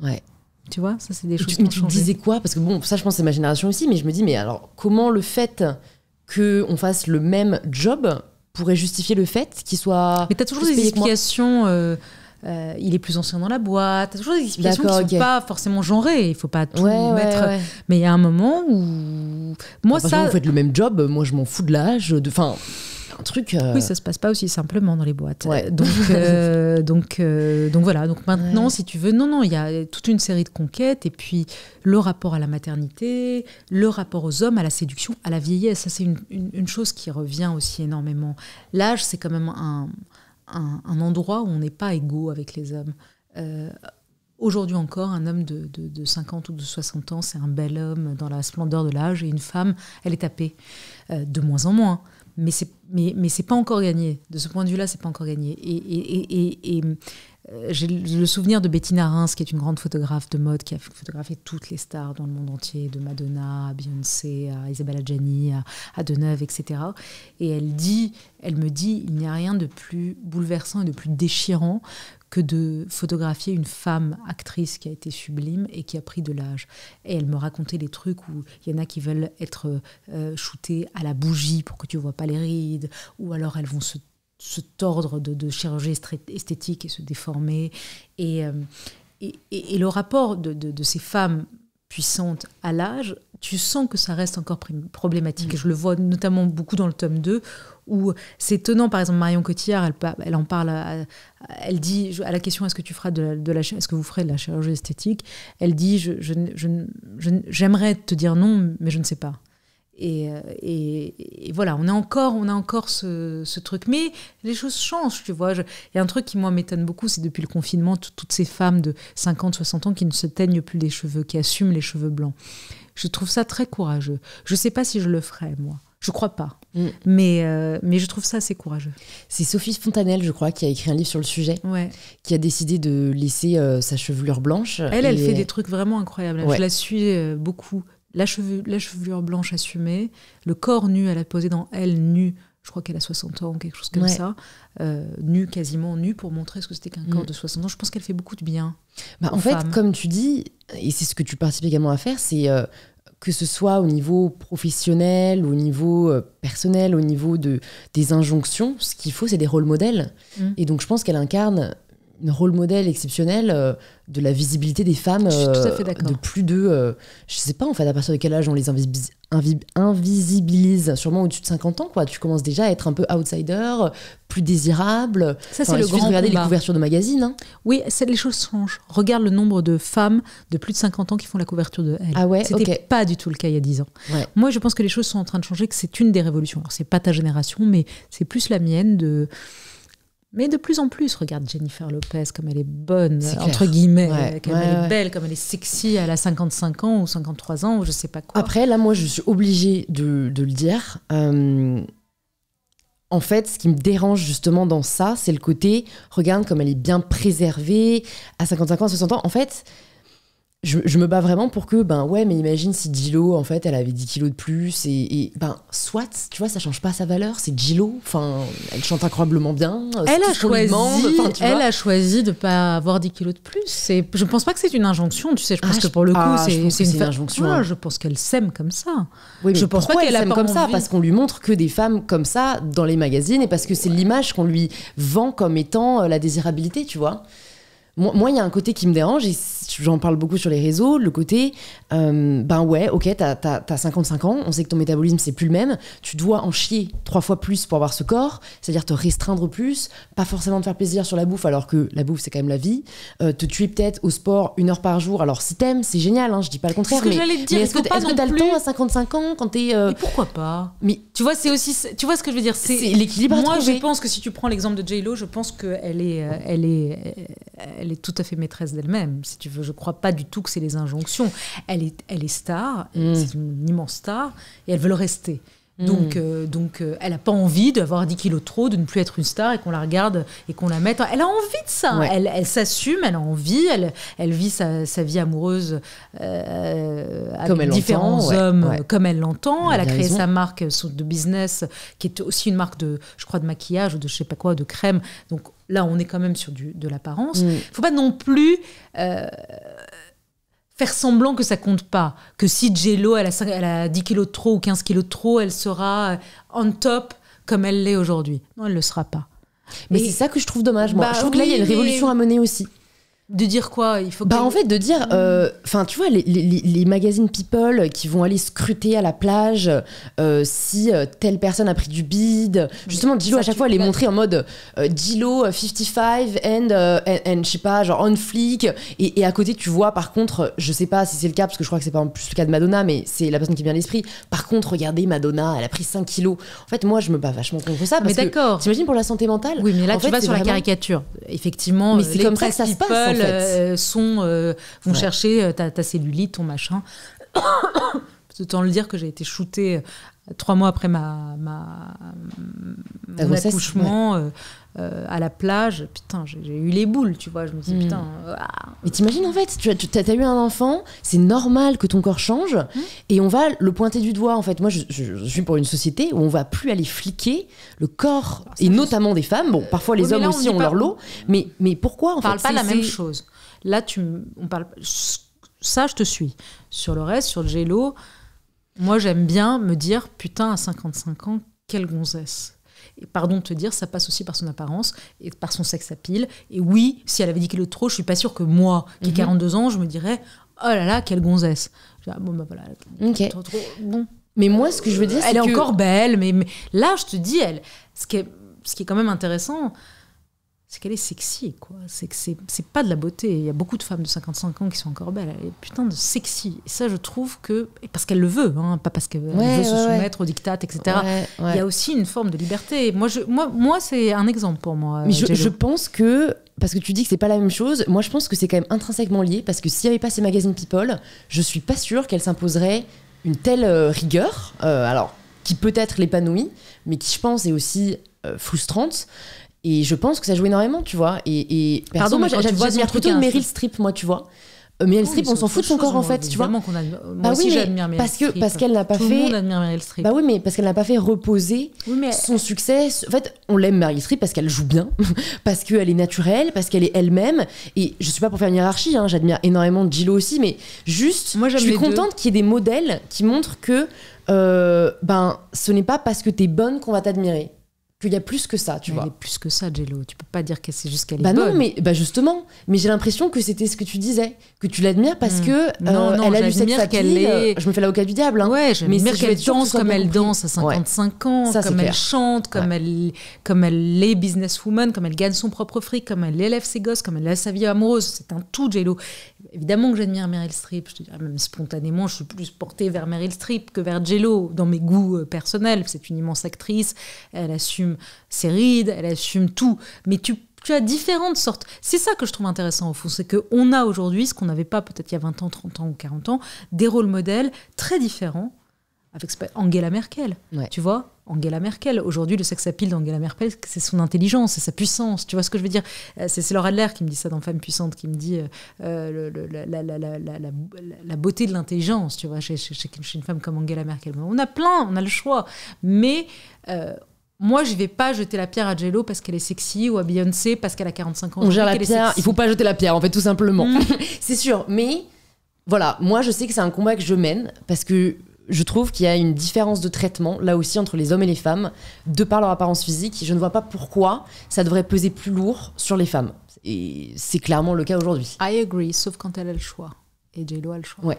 Ouais. Tu vois, ça, c'est des choses. Tu, mais tu disais quoi Parce que bon, ça, je pense, c'est ma génération aussi, mais je me dis mais alors, comment le fait qu'on fasse le même job pourrait justifier le fait qu'il soit. Mais as toujours des explications. Euh, euh, il est plus ancien dans la boîte. Toujours des explications qui ne sont pas forcément genrées. Il faut pas tout mettre. Mais il y a un moment où. Moi, ça. Vous faites le même job, moi je m'en fous de l'âge. De... Enfin. Un truc. Euh. Oui, ça se passe pas aussi simplement dans les boîtes. Euh, donc, donc, donc voilà. Donc maintenant, si tu veux, non, non, il y a toute une série de conquêtes et puis le rapport à la maternité, le rapport aux hommes, à la séduction, à la vieillesse. Ça, c'est une, chose qui revient aussi énormément. L'âge, c'est quand même un, un, endroit où on n'est pas égaux avec les hommes. Euh, aujourd'hui encore, un homme de, de, 50 ou de 60 ans, c'est un bel homme dans la splendeur de l'âge, et une femme, elle est tapée, euh, de moins en moins. Mais c'est mais, mais pas encore gagné. De ce point de vue-là, c'est pas encore gagné. et, et, et euh, j'ai le souvenir de Bettina Reims, qui est une grande photographe de mode, qui a photographié toutes les stars dans le monde entier, de Madonna à Beyoncé, à Isabella Gianni, à, Deneuve, etc. Et elle dit, elle me dit, il n'y a rien de plus bouleversant et de plus déchirant que de photographier une femme actrice qui a été sublime et qui a pris de l'âge. Et elle me racontait des trucs où il y en a qui veulent être euh, shootées à la bougie pour que tu ne vois pas les rides, ou alors elles vont se se tordre de, chirurgie esthétique et se déformer. Et, euh, et, le rapport de, de, ces femmes puissantes à l'âge, tu sens que ça reste encore problématique. Mm. je le vois notamment beaucoup dans le tome 2, où c'est étonnant, par exemple, Marion Cotillard, elle, elle en parle, elle dit à la question est-ce que tu feras de la, est-ce que vous ferez de la chirurgie esthétique Elle dit j'aimerais je, je, te dire non, mais je ne sais pas. Euh, et, voilà, on a encore, on a encore ce, truc. Mais les choses changent, tu vois. Il y a un truc qui, moi, m'étonne beaucoup, c'est depuis le confinement, toutes ces femmes de 50, 60 ans qui ne se teignent plus les cheveux, qui assument les cheveux blancs. Je trouve ça très courageux. Je ne sais pas si je le ferais, moi. Je crois pas. Mm. Euh, mais, je trouve ça assez courageux. C'est Sophie Fontanelle, je crois, qui a écrit un livre sur le sujet, qui a décidé de laisser euh, sa chevelure blanche. Elle, elle fait des trucs vraiment incroyables. Je la suis beaucoup la, chevelure, blanche assumée, le corps nu, elle a posé dans elle nu, je crois qu'elle a 60 ans ou quelque chose comme ça, euh, nu quasiment nu, pour montrer ce que c'était qu'un corps mm. de 60 ans. Je pense qu'elle fait beaucoup de bien. Bah, en fait, comme tu dis, et c'est ce que tu participes également à faire, c'est euh, que ce soit au niveau professionnel, au niveau euh, personnel, au niveau de, des injonctions, ce qu'il faut, c'est des rôles modèles. Mm. Et donc, je pense qu'elle incarne une rôle modèle exceptionnel euh, de la visibilité des femmes euh, de plus de euh, je sais pas en fait à partir de quel âge on les invisibilise sûrement au-dessus de 50 ans quoi tu commences déjà à être un peu outsider plus désirable ça c'est le grand regarder les couvertures de magazines hein. oui les choses changent regarde le nombre de femmes de plus de 50 ans qui font la couverture de Elle ah ouais, c'était pas du tout le cas il y a 10 ans moi je pense que les choses sont en train de changer que c'est une des révolutions c'est pas ta génération mais c'est plus la mienne de mais de plus en plus, regarde Jennifer Lopez, comme elle est bonne, entre guillemets, comme elle est belle, comme elle est sexy, elle a 55 ans ou 53 ans, ou je sais pas quoi. Après, là, moi, je suis obligée de, le dire. Euh, en fait, ce qui me dérange justement dans ça, c'est le côté, regarde comme elle est bien préservée, à 55 ans, 60 ans. En fait, je, me bats vraiment pour que, ben ouais, mais imagine si Gilo, en fait, elle avait 10 kilos de plus, et, ben, soit, tu vois, ça change pas sa valeur, c'est Gilo, enfin, elle chante incroyablement bien. Euh, elle a choisi, elle a choisi de pas avoir 10 kilos de plus. Et je pense pas que c'est une injonction, tu sais, je pense ah, que pour le coup, ah, c'est une, injonction. Moi, hein. je pense qu'elle s'aime comme ça. Oui, je pense pas qu'elle s'aime comme ça, parce qu'on lui montre que des femmes comme ça dans les magazines, et parce que c'est l'image qu'on lui vend comme étant euh, la désirabilité, tu vois. Moi, il y a un côté qui me dérange, et j'en parle beaucoup sur les réseaux, le côté, euh, ben ouais, ok, t'as 55 ans, on sait que ton métabolisme, c'est plus le même, tu dois en chier trois fois plus pour avoir ce corps, c'est-à-dire te restreindre plus, pas forcément te faire plaisir sur la bouffe, alors que la bouffe, c'est quand même la vie, euh, te tuer peut-être au sport une heure par jour, alors si t'aimes, c'est génial, hein, je dis pas le contraire, mais est-ce que t'as est le temps à 55 ans quand t'es... Euh, pourquoi pas mais, Tu vois, c'est aussi... Tu vois ce que je veux dire C'est l'équilibre Moi, je pense que si tu prends l'exemple de j je pense qu'elle elle est, elle est elle est tout à fait maîtresse d'elle-même, si tu veux. Je ne crois pas du tout que c'est les injonctions. Elle est, elle est star, mm. c'est une immense star, et elle veut le rester. Mm. Donc, euh, donc euh, elle n'a pas envie d'avoir 10 kilos trop, de ne plus être une star et qu'on la regarde et qu'on la mette. Elle a envie de ça. Elle, s'assume, elle a envie, elle, elle vit sa, vie amoureuse euh, comme avec différents hommes comme elle l'entend. Elle, a créé sa marque de business qui est aussi une marque de, je crois, de maquillage ou de je sais pas quoi, de crème. Donc, Là, on est quand même sur du, de l'apparence. Il mm. ne faut pas non plus euh, faire semblant que ça compte pas. Que si Jello, elle a, 10 kilos de trop ou 15 kilos de trop, elle sera en euh, top comme elle l'est aujourd'hui. Non, elle ne le sera pas. Mais c'est ça que je trouve dommage. Moi. Bah je trouve que là, il y a une révolution à mener aussi. De dire quoi Il faut. bah en fait de dire, euh, enfin tu vois les, magazines People qui vont aller scruter à la plage euh, si euh, telle personne a pris du bide. Justement, Dilo à chaque fois elle est montrée en mode Dilo 55 and, and, je sais pas genre on flick et, à côté tu vois par contre je sais pas si c'est le cas parce que je crois que c'est pas en plus le cas de Madonna mais c'est la personne qui vient à l'esprit. Par contre regardez Madonna elle a pris 5 kilos. En fait moi je me bats vachement contre ça ah, parce mais d'accord. T'imagines pour la santé mentale Oui mais là tu vas sur la caricature effectivement. Mais c'est comme ça que ça se passe. Euh, sont, euh, vont chercher euh, ta cellulite, ton machin. Autant le dire que j'ai été shootée euh, trois mois après ma, ma mon accouchement euh, euh, à la plage. Putain, j'ai eu les boules, tu vois. Je me dis, hmm. putain. Mais t'imagines en fait, tu as, tu, as, eu un enfant, c'est normal que ton corps change hmm. et on va le pointer du doigt. En fait, moi, je, suis pour une société où on va plus aller fliquer le corps ah, et notamment des femmes. Bon, parfois les hommes aussi ont leur lot, mais, mais pourquoi en parle pas la même chose. Là, tu, on parle. Ça, je te suis. Sur le reste, sur le gélo, moi, j'aime bien me dire, putain, à 55 ans, quelle gonzesse. Et pardon de te dire, ça passe aussi par son apparence et par son sexe à pile. Et oui, si elle avait dit qu'elle est trop, je suis pas sûre que moi, qui ai 42 mhm. ans, je me dirais, oh là là, quelle gonzesse. bon, bah voilà. Trop, trop, bon. Mais moi, ce que je veux dire, c'est Elle est encore belle, mais, là, je te dis, elle, ce qui est, ce qui est quand même intéressant, c'est qu'elle est sexy, quoi. C'est que c'est pas de la beauté. Il y a beaucoup de femmes de 55 ans qui sont encore belles. Elle est putain de sexy. Et ça, je trouve que. Parce qu'elle le veut, hein, pas parce qu'elle veut se soumettre aux dictates, etc. Il y a aussi une forme de liberté. Moi, moi, moi c'est un exemple pour moi. Mais je, pense que. Parce que tu dis que c'est pas la même chose. Moi, je pense que c'est quand même intrinsèquement lié. Parce que s'il n'y avait pas ces magazines People, je suis pas sûre qu'elle s'imposerait une telle euh, rigueur. Euh, alors, qui peut-être l'épanouit, mais qui, je pense, est aussi euh, frustrante. Et je pense que ça joue énormément, tu vois. Et, Pardon, moi j'admire plutôt Meryl Streep, moi, tu vois. Euh, Meryl oh, Streep, on s'en fout de son corps en fait, hein, tu vois. Moi bah aussi, oui, j'admire Meryl parce que parce qu'elle n'a pas fait. le monde admire Meryl Streep. Bah oui, mais parce qu'elle n'a pas fait reposer son succès. En fait, on l'aime Meryl Streep parce qu'elle joue bien, parce qu'elle est naturelle, parce qu'elle est elle-même. Et je suis pas pour faire une hiérarchie, hein, j'admire énormément Jill aussi, mais juste, moi, je suis contente qu'il y ait des modèles qui montrent que euh, ben ce n'est pas parce que tu es bonne qu'on va t'admirer qu'il y a plus que ça, tu vois. plus que ça, Jello. Tu peux pas dire qu'elle c'est juste qu'elle bah non, mais bah justement. Mais j'ai l'impression que c'était ce que tu disais, que tu l'admires parce mm. que euh, elle a du sexe qu'elle est. Je me fais l'avocat du diable. Hein. Ouais, mais qu'elle danse comme elle danse à 55 ans, comme elle chante, comme elle, comme elle est businesswoman, comme elle gagne son propre fric, comme elle élève ses gosses, comme elle a sa vie amoureuse. C'est un tout, Jello. Évidemment que j'admire Meryl Streep. Je te dis même spontanément, je suis plus portée vers Meryl Streep que vers Jello dans mes goûts euh, personnels. C'est une immense actrice. Elle assume assume ses rides, elle assume tout. Mais tu, tu as différentes sortes. C'est ça que je trouve intéressant au fond, c'est qu'on a aujourd'hui, ce qu'on n'avait pas peut-être il y a 20 ans, 30 ans ou 40 ans, des rôles modèles très différents avec Angela Merkel. Tu vois Angela Merkel. Aujourd'hui, le sex pile d'Angela Merkel, c'est son intelligence, c'est sa puissance. Tu vois ce que je veux dire euh, C'est Laura Adler qui me dit ça dans Femme puissante, qui me dit la, beauté de l'intelligence, tu vois, chez, une femme comme Angela Merkel. On a plein, on a le choix. Mais. Euh, moi, je vais pas jeter la pierre à Jello parce qu'elle est sexy ou à Beyoncé parce qu'elle a 45 ans. On gère la pierre. Il faut pas jeter la pierre, en fait, tout simplement. Mm. c'est sûr. Mais voilà, moi, je sais que c'est un combat que je mène parce que je trouve qu'il y a une différence de traitement, là aussi, entre les hommes et les femmes, de par leur apparence physique. Je ne vois pas pourquoi ça devrait peser plus lourd sur les femmes. Et c'est clairement le cas aujourd'hui. I agree, sauf quand elle a le choix. Et Jello a le choix. Ouais.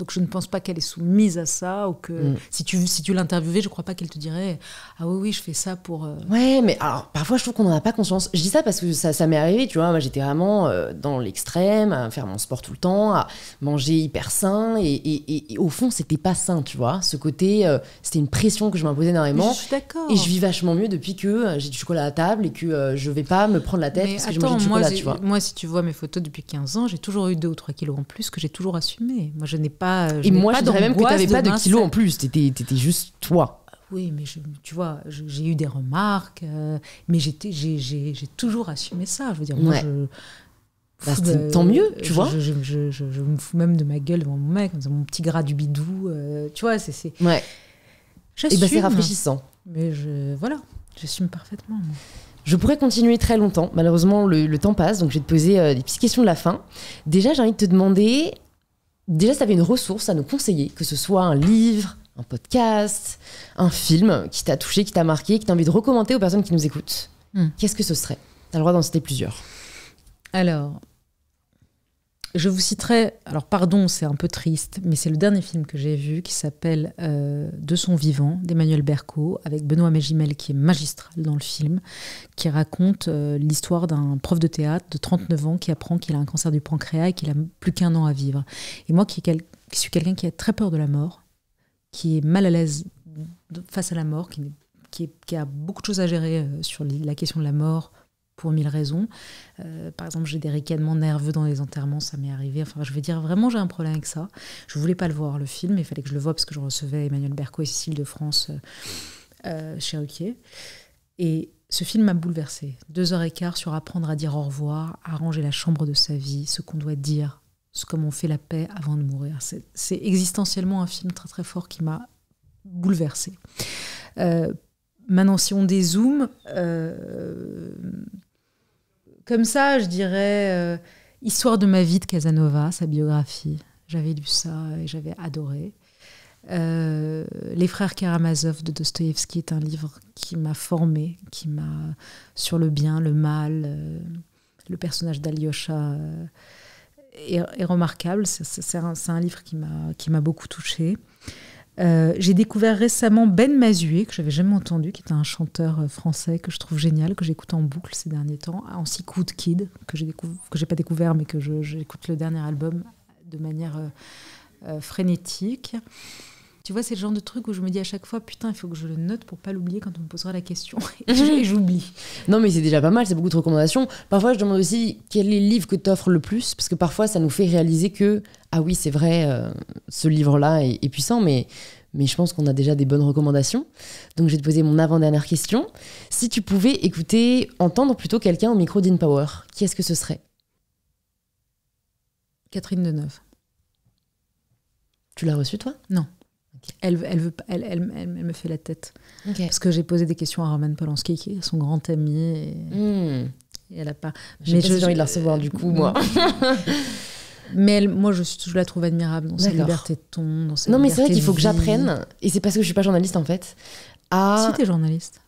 Donc je ne pense pas qu'elle est soumise à ça ou que mm. si tu si tu l'interviewais, je crois pas qu'elle te dirait ah oui oui je fais ça pour. Euh. Ouais mais alors parfois je trouve qu'on n'en a pas conscience. Je dis ça parce que ça, ça m'est arrivé tu vois moi j'étais vraiment euh, dans l'extrême à faire mon sport tout le temps à manger hyper sain et, et, et, au fond c'était pas sain tu vois ce côté euh, c'était une pression que je m'imposais énormément. Je suis d'accord. Et je vis vachement mieux depuis que j'ai du chocolat à table et que je vais pas me prendre la tête je mange du chocolat moi, Moi si tu vois mes photos depuis 15 ans j'ai toujours eu 2 ou 3 kilos en plus que j'ai toujours assumé. Moi je n'ai pas euh, et moi, pas je dirais même que tu n'avais pas de kilos en plus. Tu étais, juste toi. Oui, mais tu vois, j'ai eu des remarques, euh, mais mais j'ai toujours assumé ça. Je veux dire, moi, je. Bah, tant mieux, tu vois. Je, me fous même de ma gueule devant mon mec, mon petit gras du bidou. Euh, tu vois, c'est. Ouais. Et eh bah, ben, c'est rafraîchissant. Mais je, voilà, j'assume parfaitement. Je pourrais continuer très longtemps. Malheureusement, le, temps passe, donc je vais te poser des petites questions de la fin. Déjà, j'ai envie de te demander déjà, ça tu une ressource à nous conseiller, que ce soit un livre, un podcast, un film qui t'a touché, qui t'a marqué, qui t'a envie de recommander aux personnes qui nous écoutent, hmm. qu'est-ce que ce serait Tu as le droit d'en citer plusieurs. Alors, je vous citerai, alors pardon, c'est un peu triste, mais c'est le dernier film que j'ai vu qui s'appelle euh, De son vivant d'Emmanuel Berco avec Benoît Magimel qui est magistral dans le film, qui raconte euh, l'histoire d'un prof de théâtre de 39 ans qui apprend qu'il a un cancer du pancréas et qu'il a plus qu'un an à vivre. Et moi qui, suis quelqu'un qui a très peur de la mort, qui est mal à l'aise face à la mort, qui, qui a beaucoup de choses à gérer euh, sur la question de la mort, pour mille raisons. Euh, par exemple, j'ai des ricanements nerveux dans les enterrements, ça m'est arrivé. Enfin, je veux dire, vraiment, j'ai un problème avec ça. Je voulais pas le voir, le film, mais il fallait que je le voie parce que je recevais Emmanuel Berco et Cécile de France euh, euh chez Ruquier. Et ce film m'a bouleversé Deux heures et quart sur apprendre à dire au revoir, arranger la chambre de sa vie, ce qu'on doit dire, ce comment on fait la paix avant de mourir. C'est existentiellement un film très très fort qui m'a bouleversé euh, maintenant, si on dézoome, comme ça, je dirais euh, Histoire de ma vie de Casanova, sa biographie. J'avais lu ça et j'avais adoré. Euh, Les frères Karamazov de Dostoïevski est un livre qui m'a formé, qui m'a sur le bien, le mal, euh, le personnage d'Alyosha est, remarquable. C'est un, un, livre qui m'a beaucoup touchée. Euh, j'ai découvert récemment Ben Mazué, que j'avais jamais entendu, qui est un chanteur euh, français que je trouve génial, que j'écoute en boucle ces derniers temps, en six de Kid, que j'ai pas découvert, mais que j'écoute le dernier album de manière euh, frénétique. Tu vois, c'est le genre de truc où je me dis à chaque fois, putain, il faut que je le note pour pas l'oublier quand on me posera la question. Mhm. et j'oublie. Non, mais c'est déjà pas mal, c'est beaucoup de recommandations. Parfois, je demande aussi quel est le livre que t'offres le plus, parce que parfois, ça nous fait réaliser que, ah oui, c'est vrai, euh, ce livre-là est, puissant, mais mais je pense qu'on a déjà des bonnes recommandations. Donc j'ai vais te poser mon avant-dernière question. Si tu pouvais écouter, entendre plutôt quelqu'un au micro d'InPower, qui est-ce que ce serait Catherine Deneuve. Tu l'as reçu, toi Non. Elle, veut, elle, me fait la tête. Parce que j'ai posé des questions à Roman Polanski, qui est son grand ami. Et, hmm. elle a pas. mais j'ai envie de la recevoir du coup, moi. Mais moi, je, la trouve admirable dans sa liberté de ton, dans Non, mais c'est vrai qu'il faut que j'apprenne, et c'est parce que je suis pas journaliste en fait, ah Si t'es journaliste.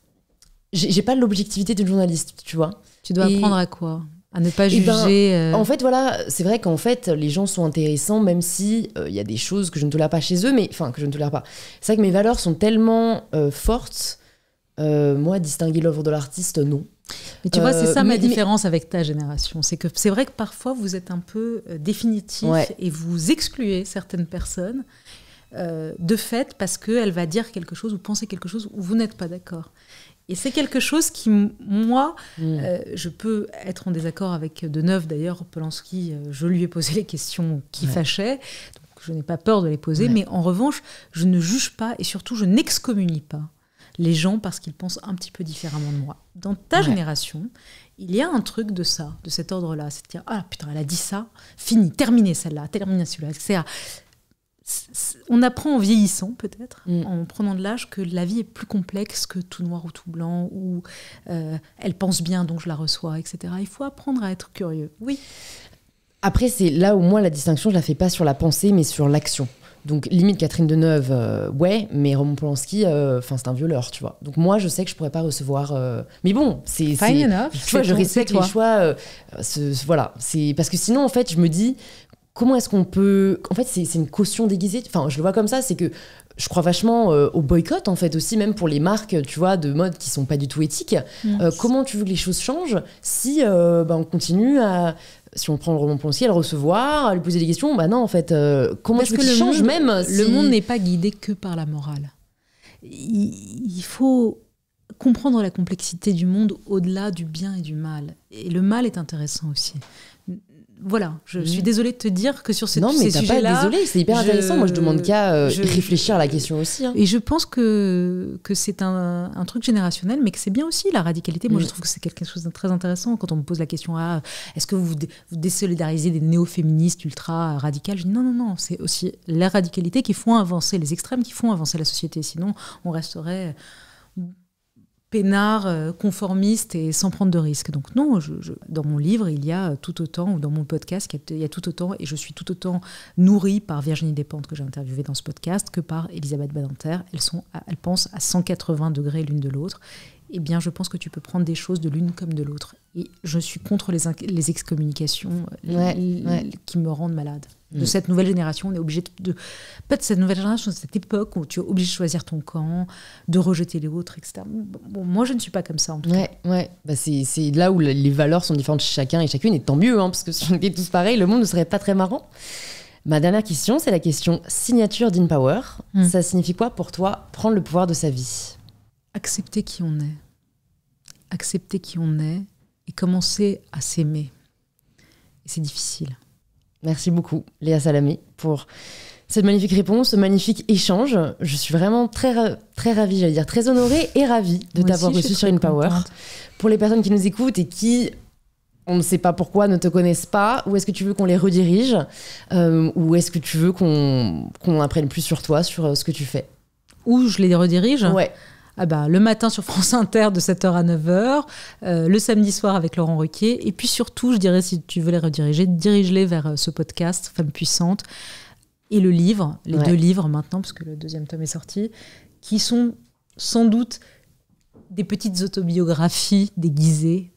J'ai pas l'objectivité d'une journaliste, tu vois. Tu dois apprendre à quoi à ne pas eh ben, juger. Euh. En fait, voilà, c'est vrai qu'en fait, les gens sont intéressants, même si euh, il y a des choses que je ne tolère pas chez eux, mais enfin que je ne tolère pas. C'est vrai que mes valeurs sont tellement euh, fortes. moi, distinguer l'œuvre de l'artiste, non. Mais tu vois, c'est ça ma différence avec ta génération. C'est que c'est vrai que parfois vous êtes un peu définitif et vous excluez certaines personnes de fait parce qu'elle va dire quelque chose ou penser quelque chose où vous n'êtes pas d'accord. Et c'est quelque chose qui, moi, mm. euh, je peux être en désaccord avec De Neuf d'ailleurs, Polanski, euh, je lui ai posé les questions qui fâchaient, donc je n'ai pas peur de les poser, mais en revanche, je ne juge pas et surtout je n'excommunie pas les gens parce qu'ils pensent un petit peu différemment de moi. Dans ta génération, il y a un truc de ça, de cet ordre-là, c'est de dire, ah putain, elle a dit ça, fini, terminé celle-là, terminé celui-là, etc on apprend en vieillissant peut-être, mm. en prenant de l'âge, que la vie est plus complexe que tout noir ou tout blanc, ou euh, elle pense bien donc je la reçois, etc. Il faut apprendre à être curieux. Oui. Après, c'est là au moins la distinction, je la fais pas sur la pensée, mais sur l'action. Donc limite Catherine Deneuve, euh, ouais, mais Roman Polanski, euh, enfin c'est un violeur, tu vois. Donc moi je sais que je pourrais pas recevoir. Mais bon, c'est. Fine enough. je respecte les choix. voilà, c'est parce que sinon en fait je me dis, comment est-ce qu'on peut. En fait, c'est une caution déguisée. Enfin, je le vois comme ça, c'est que je crois vachement euh, au boycott, en fait, aussi, même pour les marques, tu vois, de mode qui sont pas du tout éthiques. Mm. Euh, comment tu veux que les choses changent si euh, ben, on continue à. Si on prend le roman poncier, à le recevoir, à lui poser des questions, bah non, en fait, comment est-ce que, le change même Le monde n'est pas guidé que par la morale. il faut comprendre la complexité du monde au-delà du bien et du mal. Et le mal est intéressant aussi voilà, je mm. suis désolée de te dire que sur ces sujets-là. Non, mais désolée, c'est hyper intéressant. Moi, je demande qu'à euh, réfléchir à la question aussi. Hein. Et je pense que, que c'est un, truc générationnel, mais que c'est bien aussi la radicalité. Moi, je mm. trouve que c'est quelque chose de très intéressant quand on me pose la question ah, est-ce que vous, vous désolidarisez des néo-féministes ultra radicales Je dis non, non, non. C'est aussi la radicalité qui font avancer les extrêmes, qui font avancer la société. Sinon, on resterait peinard, euh, conformiste et sans prendre de risques. Donc non, je, dans mon livre, il y a euh, tout autant, ou dans mon podcast, il y a tout autant, et je suis tout autant nourrie par Virginie Despentes que j'ai interviewée dans ce podcast, que par Elisabeth Badinter. Elles, sont elles pensent à 180 degrés l'une de l'autre, eh bien, je pense que tu peux prendre des choses de l'une comme de l'autre. Et je suis contre les, excommunications euh, qui me rendent malade. De mm. cette nouvelle génération, on est obligé de, Pas de cette nouvelle génération, de cette époque où tu es obligé de choisir ton camp, de rejeter les autres, etc. moi, je ne suis pas comme ça, en tout cas. Ouais, bah, c'est là où les valeurs sont différentes chez chacun et chacune, et tant mieux, hein, parce que si on était tous pareils, le monde ne serait pas très marrant. Ma dernière question, c'est la question signature d'InPower. Mm. Ça signifie quoi pour toi prendre le pouvoir de sa vie accepter qui on est. Accepter qui on est et commencer à s'aimer. Et c'est difficile. Merci beaucoup, Léa Salamé, pour cette magnifique réponse, ce magnifique échange. Je suis vraiment très, très ravie, j'allais dire très honorée et ravie de t'avoir reçu sur InPower. Pour les personnes qui nous écoutent et qui, on ne sait pas pourquoi, ne te connaissent pas, où est-ce que tu veux qu'on les redirige euh, Ou est-ce que tu veux qu'on apprenne plus sur toi, sur euh, ce que tu fais Où je les redirige Ouais ah bah, le matin sur France Inter de 7h à 9h, euh, le samedi soir avec Laurent Ruquier, et puis surtout, je dirais, si tu veux les rediriger, dirige-les vers euh, ce podcast, Femmes puissantes, et le livre, les deux livres maintenant, parce que le deuxième tome est sorti, qui sont sans doute des petites autobiographies déguisées.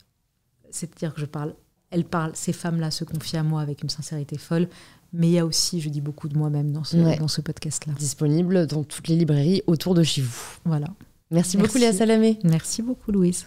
C'est-à-dire que je parle, elles parlent, ces femmes-là se confient à moi avec une sincérité folle, mais il y a aussi, je dis beaucoup de moi-même dans ce, dans ce podcast-là. Disponible dans toutes les librairies autour de chez vous. Voilà. Merci, beaucoup Léa Salamé. Merci beaucoup Louise.